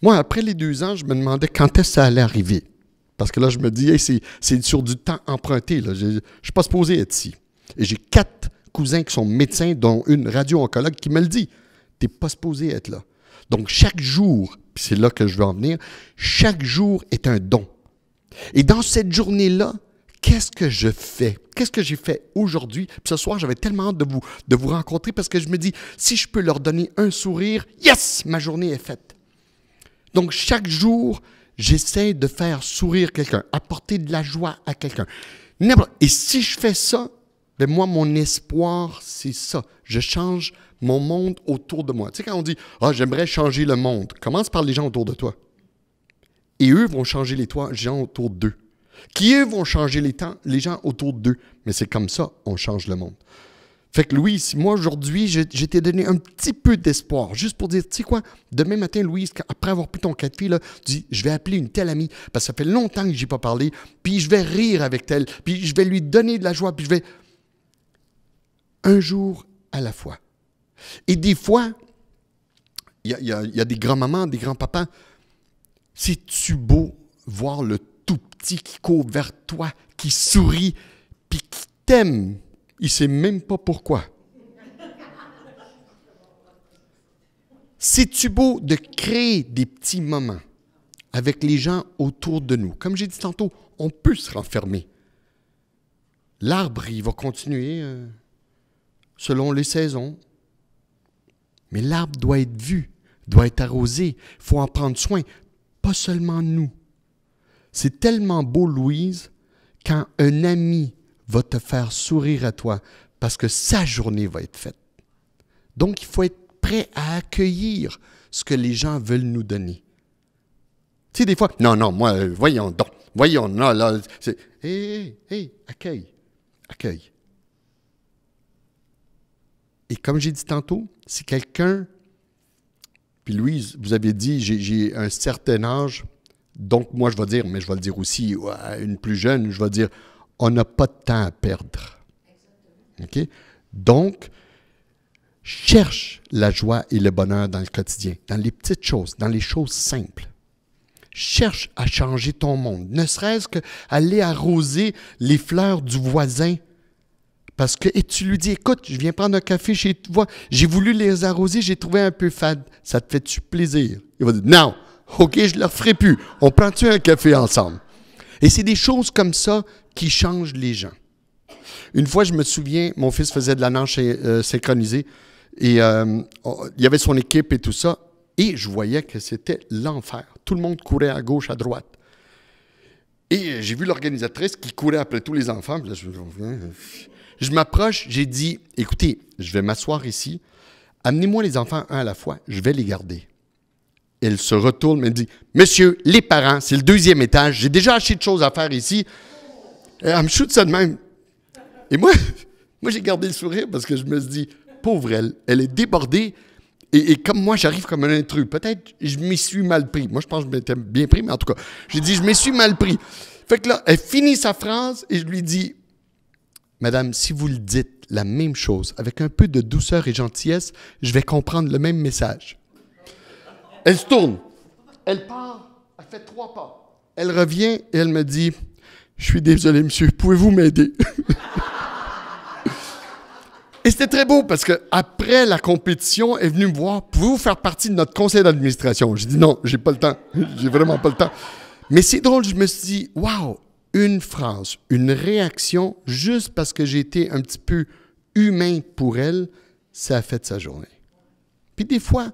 Moi, après les deux ans, je me demandais quand est-ce que ça allait arriver. Parce que là, je me dis, c'est c'est sur du temps emprunté. Là. Je ne suis pas supposé être ici. Et j'ai quatre cousins qui sont médecins, dont une radio-oncologue qui me le dit. Tu n'es pas supposé être là. Donc, chaque jour, puis c'est là que je veux en venir, chaque jour est un don. Et dans cette journée-là, qu'est-ce que je fais? Qu'est-ce que j'ai fait aujourd'hui? ce soir, j'avais tellement hâte de vous, de vous rencontrer parce que je me dis, si je peux leur donner un sourire, yes, ma journée est faite. Donc, chaque jour, j'essaie de faire sourire quelqu'un, apporter de la joie à quelqu'un. Et si je fais ça, ben moi, mon espoir, c'est ça. Je change mon monde autour de moi. Tu sais, quand on dit Ah, j'aimerais changer le monde, commence par les gens autour de toi. Et eux vont changer les gens autour d'eux qui, eux, vont changer les temps, les gens autour d'eux. Mais c'est comme ça, on change le monde. Fait que Louise, moi aujourd'hui, j'ai donné un petit peu d'espoir, juste pour dire, tu sais quoi, demain matin, Louise, après avoir pris ton café, là, tu dis, je vais appeler une telle amie, parce que ça fait longtemps que je j'ai pas parlé, puis je vais rire avec elle, puis je vais lui donner de la joie, puis je vais... Un jour à la fois. Et des fois, il y a, des grands-mamans, des grands-papas, c'est-tu beau voir le qui court vers toi, qui sourit, puis qui t'aime. Il ne sait même pas pourquoi. C'est-tu beau de créer des petits moments avec les gens autour de nous? Comme j'ai dit tantôt, on peut se renfermer. L'arbre, il va continuer euh, selon les saisons. Mais l'arbre doit être vu, doit être arrosé. Il faut en prendre soin, pas seulement nous. C'est tellement beau, Louise, quand un ami va te faire sourire à toi parce que sa journée va être faite. Donc, il faut être prêt à accueillir ce que les gens veulent nous donner. Tu sais, des fois, non, non, moi, euh, voyons donc, voyons, non, là, c'est, hé, hé, hé, accueille, accueille. Et comme j'ai dit tantôt, si quelqu'un, puis Louise, vous avez dit, j'ai un certain âge, donc, moi, je vais dire, mais je vais le dire aussi à une plus jeune, je vais dire, on n'a pas de temps à perdre. OK? Donc, cherche la joie et le bonheur dans le quotidien, dans les petites choses, dans les choses simples. Cherche à changer ton monde, ne serait-ce qu'aller arroser les fleurs du voisin. Parce que, et tu lui dis, écoute, je viens prendre un café chez toi, j'ai voulu les arroser, j'ai trouvé un peu fade. Ça te fait-tu plaisir? Il va dire, non, OK, je ne leur ferai plus. On prend-tu un café ensemble? Et c'est des choses comme ça qui changent les gens. Une fois, je me souviens, mon fils faisait de la nage euh, synchronisée et euh, il y avait son équipe et tout ça. Et je voyais que c'était l'enfer. Tout le monde courait à gauche, à droite. Et euh, j'ai vu l'organisatrice qui courait après tous les enfants. Hein, je m'approche, j'ai dit, écoutez, je vais m'asseoir ici. Amenez-moi les enfants un à la fois, je vais les garder. Elle se retourne et me dit Monsieur, les parents, c'est le deuxième étage, j'ai déjà acheté de choses à faire ici. Elle me shoot ça de même. Et moi, *laughs* moi j'ai gardé le sourire parce que je me suis dit Pauvre elle, elle est débordée. Et, comme moi, j'arrive comme un intrus. Peut-être je m'y suis mal pris. Moi, je pense que je m'étais bien pris, mais en tout cas, j'ai dit Je m'y suis mal pris. Fait que là, elle finit sa phrase et je lui dis Madame, si vous le dites la même chose avec un peu de douceur et gentillesse, je vais comprendre le même message. Elle se tourne. Elle part. Elle fait trois pas. Elle revient et elle me dit Je suis désolé, monsieur, pouvez-vous m'aider *laughs* Et c'était très beau parce que après la compétition, elle est venue me voir Pouvez-vous faire partie de notre conseil d'administration J'ai dit Non, j'ai pas le temps. j'ai vraiment pas le temps. Mais c'est drôle, je me suis dit Waouh, une phrase, une réaction, juste parce que j'ai été un petit peu humain pour elle, ça a fait sa journée. Puis des fois,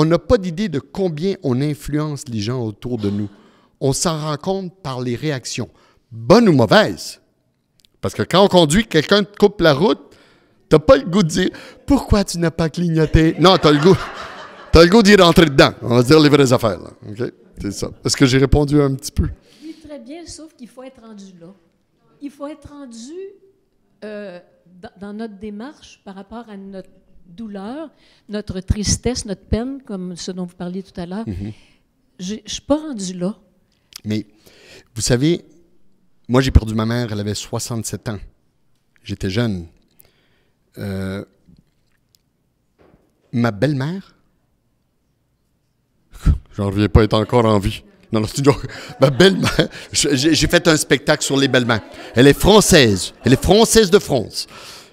on n'a pas d'idée de combien on influence les gens autour de nous. On s'en rend compte par les réactions, bonnes ou mauvaises. Parce que quand on conduit, quelqu'un te coupe la route, t'as pas le goût de dire pourquoi tu n'as pas clignoté. Non, t'as le goût, as le goût d'y rentrer dedans. On va dire les vraies affaires. Ok, c'est ça. Est-ce que j'ai répondu un petit peu? Oui, très bien, sauf qu'il faut être rendu là. Il faut être rendu euh, dans notre démarche par rapport à notre douleur, notre tristesse, notre peine, comme ce dont vous parliez tout à l'heure. Mhm. Je ne suis pas rendu là. Mais vous savez, moi j'ai perdu ma mère, elle avait 67 ans. J'étais jeune. Euh, ma belle-mère, *laughs* j'en reviens pas être encore en vie. dans le studio. Ma belle-mère, *laughs* j'ai fait un spectacle sur les belles-mères. Elle est française. Elle est française de France.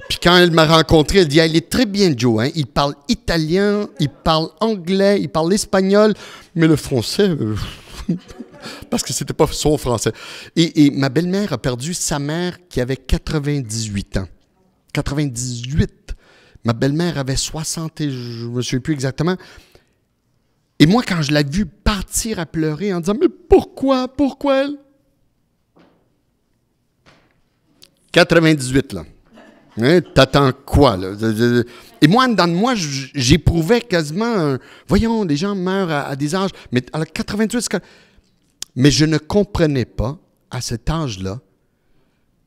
Puis quand elle m'a rencontré, elle dit elle Il est très bien, Joe. Hein? Il parle italien, il parle anglais, il parle espagnol, mais le français. Euh, *laughs* parce que c'était pas son français. Et, ma belle-mère a perdu sa mère qui avait 98 ans. 98. Ma belle-mère avait 60 et je me souviens plus exactement. Et moi, quand je l'ai vue partir à pleurer en disant Mais pourquoi Pourquoi elle 98, là. Hein? T'attends quoi, là? Et moi, dans moi, j'éprouvais quasiment Voyons, des gens meurent à, des âges. Mais à 88, Mais je ne comprenais pas, à cet âge-là,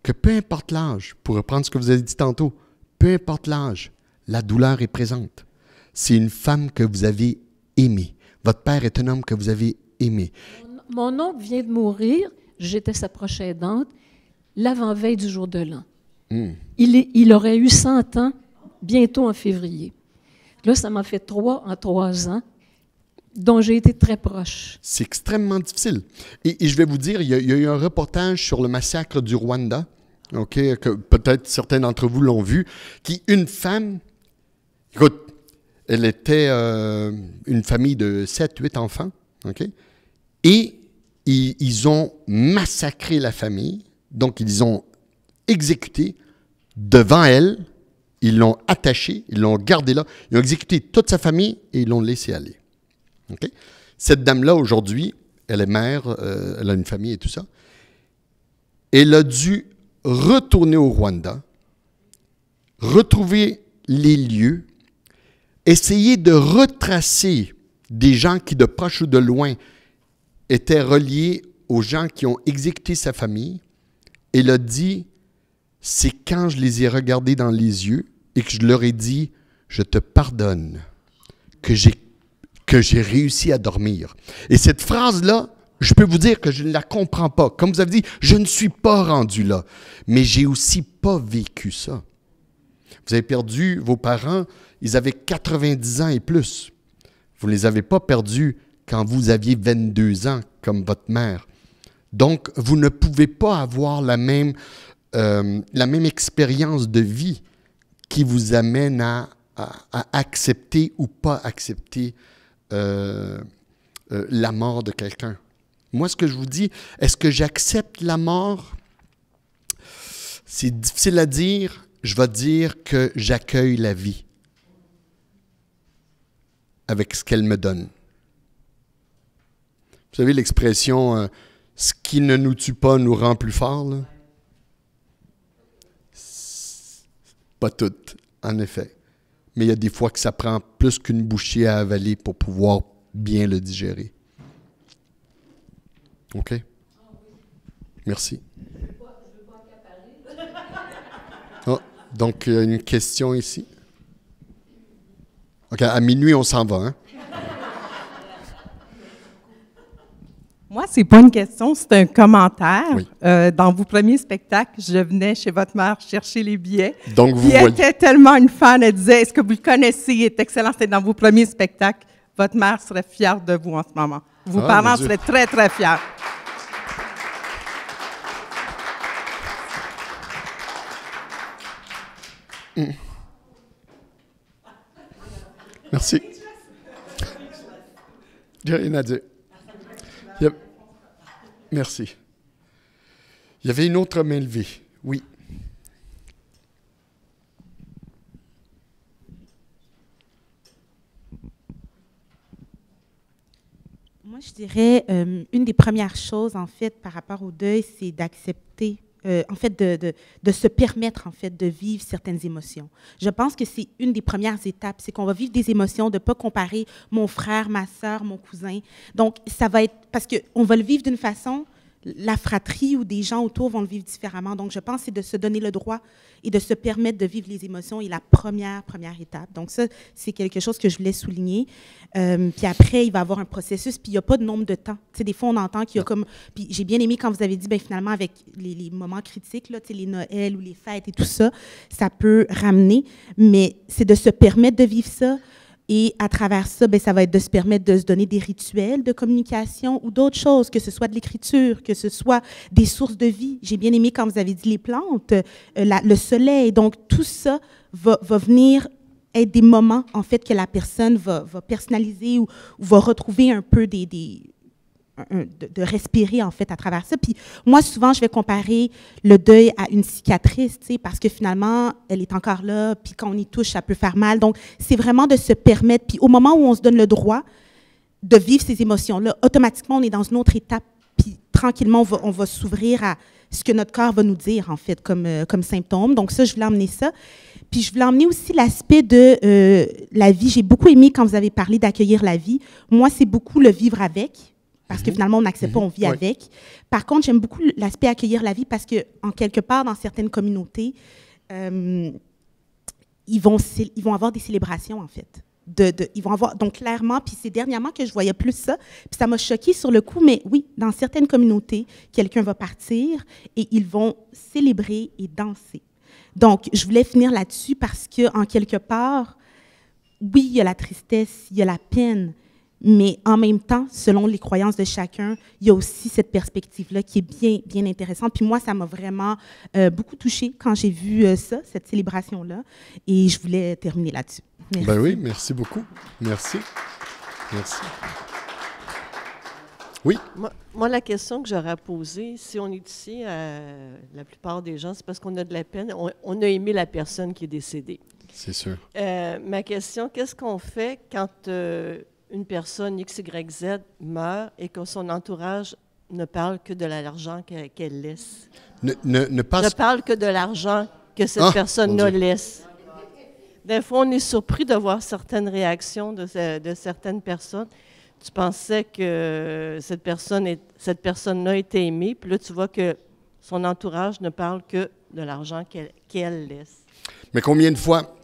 que peu importe l'âge, pour reprendre ce que vous avez dit tantôt, peu importe l'âge, la douleur est présente. C'est une femme que vous avez aimée. Votre père est un homme que vous avez aimé. Mon, oncle vient de mourir. J'étais sa prochaine-dante, l'avant-veille du jour de l'an. Hmm. Il, aurait eu 100 ans bientôt en février. Là, ça m'a fait trois en trois ans, dont j'ai été très proche. C'est extrêmement difficile. Et, je vais vous dire, il y, a, eu un reportage sur le massacre du Rwanda, que peut-être certains d'entre vous l'ont vu, qui une femme, écoute, elle était euh, une famille de 7-8 enfants, et ils ont massacré la famille, donc ils ont exécuté devant elle. Ils l'ont attaché, ils l'ont gardé là. Ils ont exécuté toute sa famille et ils l'ont laissé aller. Cette dame-là, aujourd'hui, elle est mère, euh, elle a une famille et tout ça. Elle a dû retourner au Rwanda, retrouver les lieux, essayer de retracer des gens qui, de proche ou de loin, étaient reliés aux gens qui ont exécuté sa famille. Elle a dit c'est quand je les ai regardés dans les yeux et que je leur ai dit, je te pardonne, que j'ai que j'ai réussi à dormir. Et cette phrase-là, je peux vous dire que je ne la comprends pas. Comme vous avez dit, je ne suis pas rendu là. Mais j'ai aussi pas vécu ça. Vous avez perdu vos parents, ils avaient 90 ans et plus. Vous ne les avez pas perdus quand vous aviez 22 ans, comme votre mère. Donc, vous ne pouvez pas avoir la même euh, la même expérience de vie qui vous amène à, accepter ou pas accepter euh, euh, la mort de quelqu'un. Moi, ce que je vous dis, est-ce que j'accepte la mort? C'est difficile à dire. Je vais dire que j'accueille la vie avec ce qu'elle me donne. Vous savez l'expression ce qui ne nous tue pas nous rend plus fort » Pas toutes, en effet. Mais il y a des fois que ça prend plus qu'une bouchée à avaler pour pouvoir bien le digérer. OK? Merci. Ah, donc, il y a une question ici. OK, à minuit, on s'en va. Hein? Moi, c'est pas une question, c'est un commentaire. Euh, dans vos premiers spectacles, je venais chez votre mère chercher les billets. Donc, vous voyez. était tellement une fan, elle disait Est-ce que vous le connaissez est excellent, c'était dans vos premiers spectacles. Votre mère serait fière de vous en ce moment. Vos ah, parents seraient très, très fiers. Merci. J'ai rien Merci. Il y avait une autre main levée. Oui. Moi, je dirais, euh, une des premières choses, en fait, par rapport au deuil, c'est d'accepter euh, en fait, de, se permettre, en fait, de vivre certaines émotions. Je pense que c'est une des premières étapes, c'est qu'on va vivre des émotions, de ne pas comparer mon frère, ma soeur, mon cousin. Donc, ça va être, parce qu'on va le vivre d'une façon, la fratrie ou des gens autour vont le vivre différemment. Donc, je pense que c'est de se donner le droit et de se permettre de vivre les émotions et la première, première étape. Donc, ça, c'est quelque chose que je voulais souligner. Euh, puis après, il va y avoir un processus, puis il n'y a pas de nombre de temps. des fois, on entend qu'il y a comme... Puis j'ai bien aimé quand vous avez dit, ben finalement, avec les, moments critiques, là, tu sais, les Noëls ou les fêtes et tout ça, ça peut ramener, mais c'est de se permettre de vivre ça, et à travers ça, ben, ça va être de se permettre de se donner des rituels de communication ou d'autres choses, que ce soit de l'écriture, que ce soit des sources de vie. J'ai bien aimé quand vous avez dit les plantes, euh, le soleil. Donc, tout ça va, venir être des moments, en fait, que la personne va, personnaliser ou, va retrouver un peu des de, respirer en fait à travers ça. Puis moi, souvent, je vais comparer le deuil à une cicatrice, parce que finalement, elle est encore là, puis quand on y touche, ça peut faire mal. Donc, c'est vraiment de se permettre. Puis au moment où on se donne le droit de vivre ces émotions-là, automatiquement, on est dans une autre étape, puis tranquillement, on va, s'ouvrir à ce que notre corps va nous dire, en fait, euh, comme, symptôme. Donc ça, je voulais emmener ça. Puis je voulais emmener aussi l'aspect de euh, la vie. J'ai beaucoup aimé quand vous avez parlé d'accueillir la vie. Moi, c'est beaucoup le vivre avec parce que mhm. finalement, on n'accepte pas, on vit mhm. avec. Par contre, j'aime beaucoup l'aspect accueillir la vie parce que, en quelque part, dans certaines communautés, euh, ils, vont, ils vont avoir des célébrations, en fait. De, ils vont avoir, donc clairement, puis c'est dernièrement que je voyais plus ça, puis ça m'a choqué sur le coup, mais oui, dans certaines communautés, quelqu'un va partir et ils vont célébrer et danser. Donc, je voulais finir là-dessus parce que, en quelque part, oui, il y a la tristesse, il y a la peine, mais en même temps, selon les croyances de chacun, il y a aussi cette perspective-là qui est bien, bien intéressante. Puis moi, ça m'a vraiment euh, beaucoup touchée quand j'ai vu euh, ça, cette célébration-là. Et je voulais terminer là-dessus. Merci. Ben oui, merci beaucoup. Merci. Merci. Oui. Moi, la question que j'aurais posée, si on est ici, euh, la plupart des gens, c'est parce qu'on a de la peine. On, on, a aimé la personne qui est décédée. C'est sûr. ma question, qu'est-ce qu'on fait quand une personne XYZ meurt et que son entourage ne parle que de l'argent qu'elle laisse. Ne, parle que de l'argent que cette ah, personne ne laisse. Des fois, on est surpris de voir certaines réactions de, certaines personnes. Tu pensais que cette personne-là cette personne était aimée, puis là, tu vois que son entourage ne parle que de l'argent qu'elle laisse. Mais combien de fois,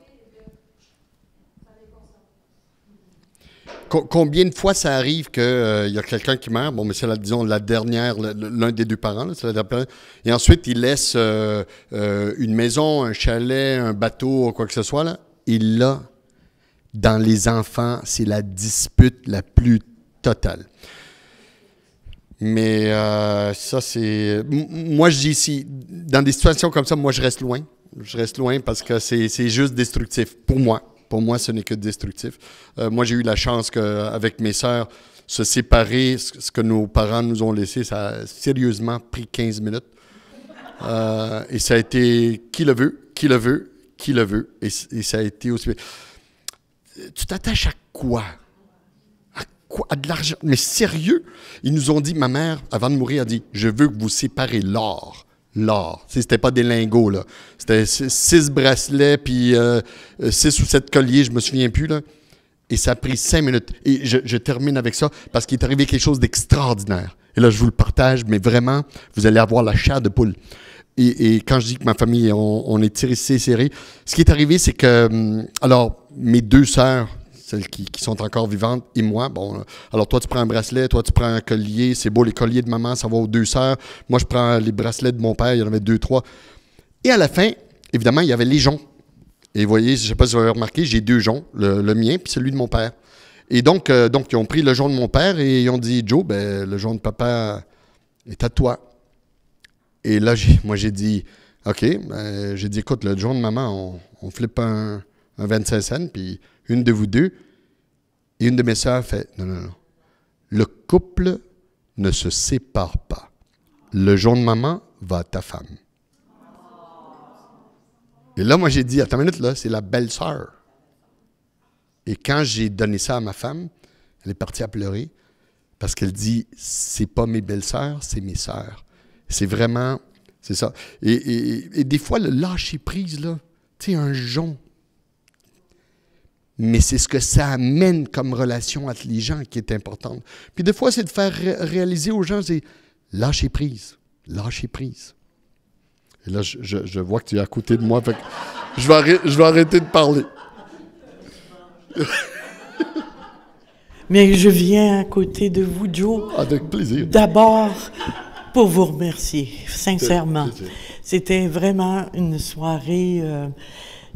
combien de fois ça arrive qu'il euh, y a quelqu'un qui meurt? Bon, mais c'est, disons, la dernière, l'un des deux parents. et ensuite, il laisse euh, euh, une maison, un chalet, un bateau, quoi que ce soit. Là. Il Dans les enfants, c'est la dispute la plus totale. Mais ça, c'est. Moi, je dis ici, dans des situations comme ça, moi, je reste loin. Je reste loin parce que c'est juste destructif pour moi. Pour moi, ce n'est que destructif. Euh, moi, j'ai eu la chance qu'avec mes sœurs, se séparer, ce que nos parents nous ont laissé, ça a sérieusement pris 15 minutes. Euh, et ça a été qui le veut, qui le veut, qui le veut. Et, ça a été aussi. Tu t'attaches à quoi? À quoi? À de l'argent. Mais sérieux? Ils nous ont dit, ma mère, avant de mourir, a dit Je veux que vous séparez l'or l'or. C'était pas des lingots, là. C'était six bracelets, puis euh, euh, six ou sept colliers, je me souviens plus, là. Et ça a pris cinq minutes. Et je, termine avec ça parce qu'il est arrivé quelque chose d'extraordinaire. Et là, je vous le partage, mais vraiment, vous allez avoir la chair de poule. Et, quand je dis que ma famille, on, est tiré serré, ce qui est arrivé, c'est que, hum, alors, mes deux sœurs qui, sont encore vivantes, et moi. Bon, alors toi, tu prends un bracelet, toi, tu prends un collier, c'est beau, les colliers de maman, ça va aux deux sœurs. Moi, je prends les bracelets de mon père, il y en avait deux, trois. Et à la fin, évidemment, il y avait les joncs. Et vous voyez, je ne sais pas si vous avez remarqué, j'ai deux joncs, le, mien puis celui de mon père. Et donc, euh, donc, ils ont pris le jonc de mon père et ils ont dit Joe, ben, le jonc de papa est à toi. Et là, moi, j'ai dit OK, ben, j'ai dit écoute, le jonc de maman, on, flippe un, un 25 cents, puis une de vous deux, et une de mes sœurs fait, non, non, non. Le couple ne se sépare pas. Le jour de maman va à ta femme. Et là, moi, j'ai dit, attends une minute, là, c'est la belle-sœur. Et quand j'ai donné ça à ma femme, elle est partie à pleurer parce qu'elle dit, c'est pas mes belles-sœurs, c'est mes sœurs. C'est vraiment, c'est ça. Et, des fois, le lâcher prise, là, tu sais, un jonc, mais c'est ce que ça amène comme relation entre les gens qui est importante. Puis des fois, c'est de faire réaliser aux gens, c'est lâcher prise, lâcher prise. Et là, je, vois que tu es à côté de moi, fait je, vais arrêter, je vais arrêter de parler. *laughs* Mais je viens à côté de vous, Joe. Avec plaisir. D'abord, pour vous remercier, sincèrement. C'était vraiment une soirée... Euh,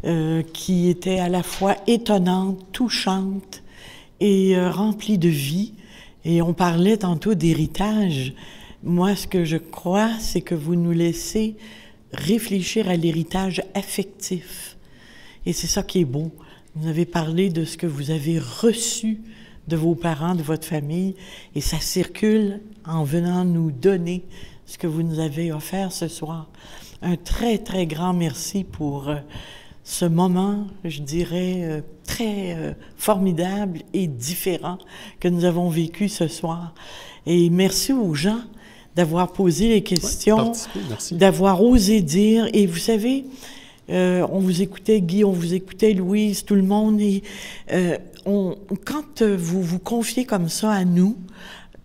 euh, qui était à la fois étonnante, touchante et euh, remplie de vie. Et on parlait tantôt d'héritage. Moi, ce que je crois, c'est que vous nous laissez réfléchir à l'héritage affectif. Et c'est ça qui est beau. Vous avez parlé de ce que vous avez reçu de vos parents, de votre famille, et ça circule en venant nous donner ce que vous nous avez offert ce soir. Un très, très grand merci pour... Euh, ce moment, je dirais, euh, très euh, formidable et différent que nous avons vécu ce soir. Et merci aux gens d'avoir posé les questions, d'avoir osé dire. Et vous savez, euh, on vous écoutait Guy, on vous écoutait Louise, tout le monde. Et quand vous vous confiez comme ça à nous,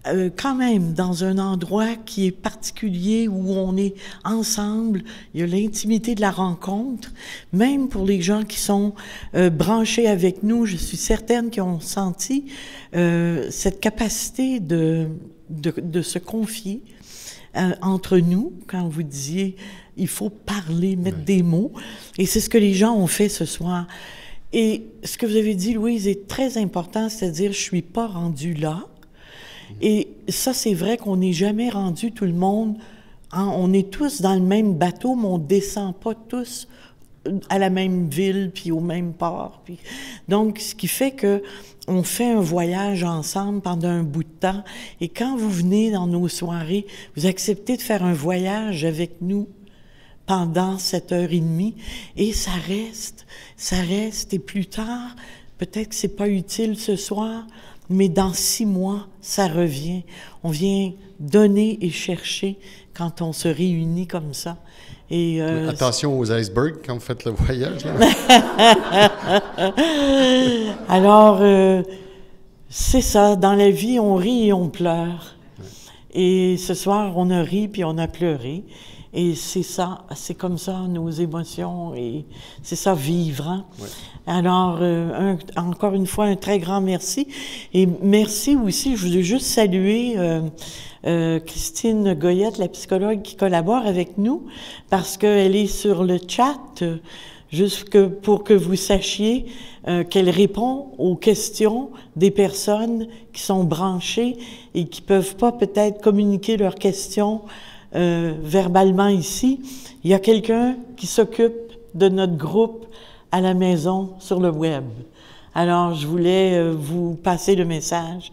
euh, quand même dans un endroit qui est particulier où on est ensemble. Il y a l'intimité de la rencontre. Même pour les gens qui sont euh, branchés avec nous, je suis certaine qu'ils ont senti euh, cette capacité de, de, de se confier euh, entre nous quand vous disiez il faut parler, mettre des mots. Et c'est ce que les gens ont fait ce soir. Et ce que vous avez dit, Louise, est très important, c'est-à-dire je suis pas rendue là et ça, c'est vrai qu'on n'est jamais rendu tout le monde. Hein, on est tous dans le même bateau, mais on ne descend pas tous à la même ville puis au même port. Puis... Donc, ce qui fait que on fait un voyage ensemble pendant un bout de temps. Et quand vous venez dans nos soirées, vous acceptez de faire un voyage avec nous pendant cette heure et demie. Et ça reste, ça reste. Et plus tard, peut-être que ce n'est pas utile ce soir mais dans six mois, ça revient. On vient donner et chercher quand on se réunit comme ça. Et, euh, Attention aux icebergs quand vous faites le voyage. *laughs* Alors, euh, c'est ça. Dans la vie, on rit et on pleure. Et ce soir, on a ri puis on a pleuré. Et c'est ça, c'est comme ça nos émotions et c'est ça vivre. Hein. Alors, euh, encore une fois, un très grand merci. Et merci aussi, je voulais juste saluer euh, euh, Christine Goyette, la psychologue qui collabore avec nous, parce qu'elle est sur le chat, juste pour que vous sachiez euh, qu'elle répond aux questions des personnes qui sont branchées et qui peuvent pas peut-être communiquer leurs questions euh, verbalement ici, il y a quelqu'un qui s'occupe de notre groupe à la maison sur le web. Alors, je voulais euh, vous passer le message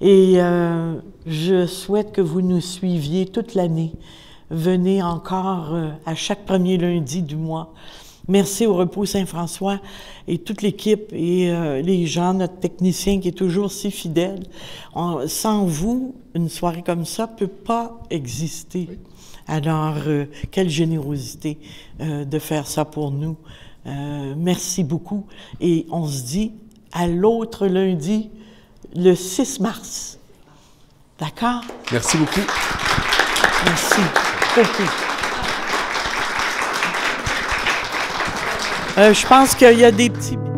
et euh, je souhaite que vous nous suiviez toute l'année. Venez encore à chaque premier lundi du mois. Merci au repos Saint-François et toute l'équipe et euh, les gens, notre technicien qui est toujours si fidèle. sans vous, une soirée comme ça ne peut pas exister. Alors, euh, quelle générosité euh, de faire ça pour nous. merci beaucoup. Et on se dit à l'autre lundi, le 6 mars. D'accord? Merci beaucoup. Merci Euh, je pense qu'il y a des petits...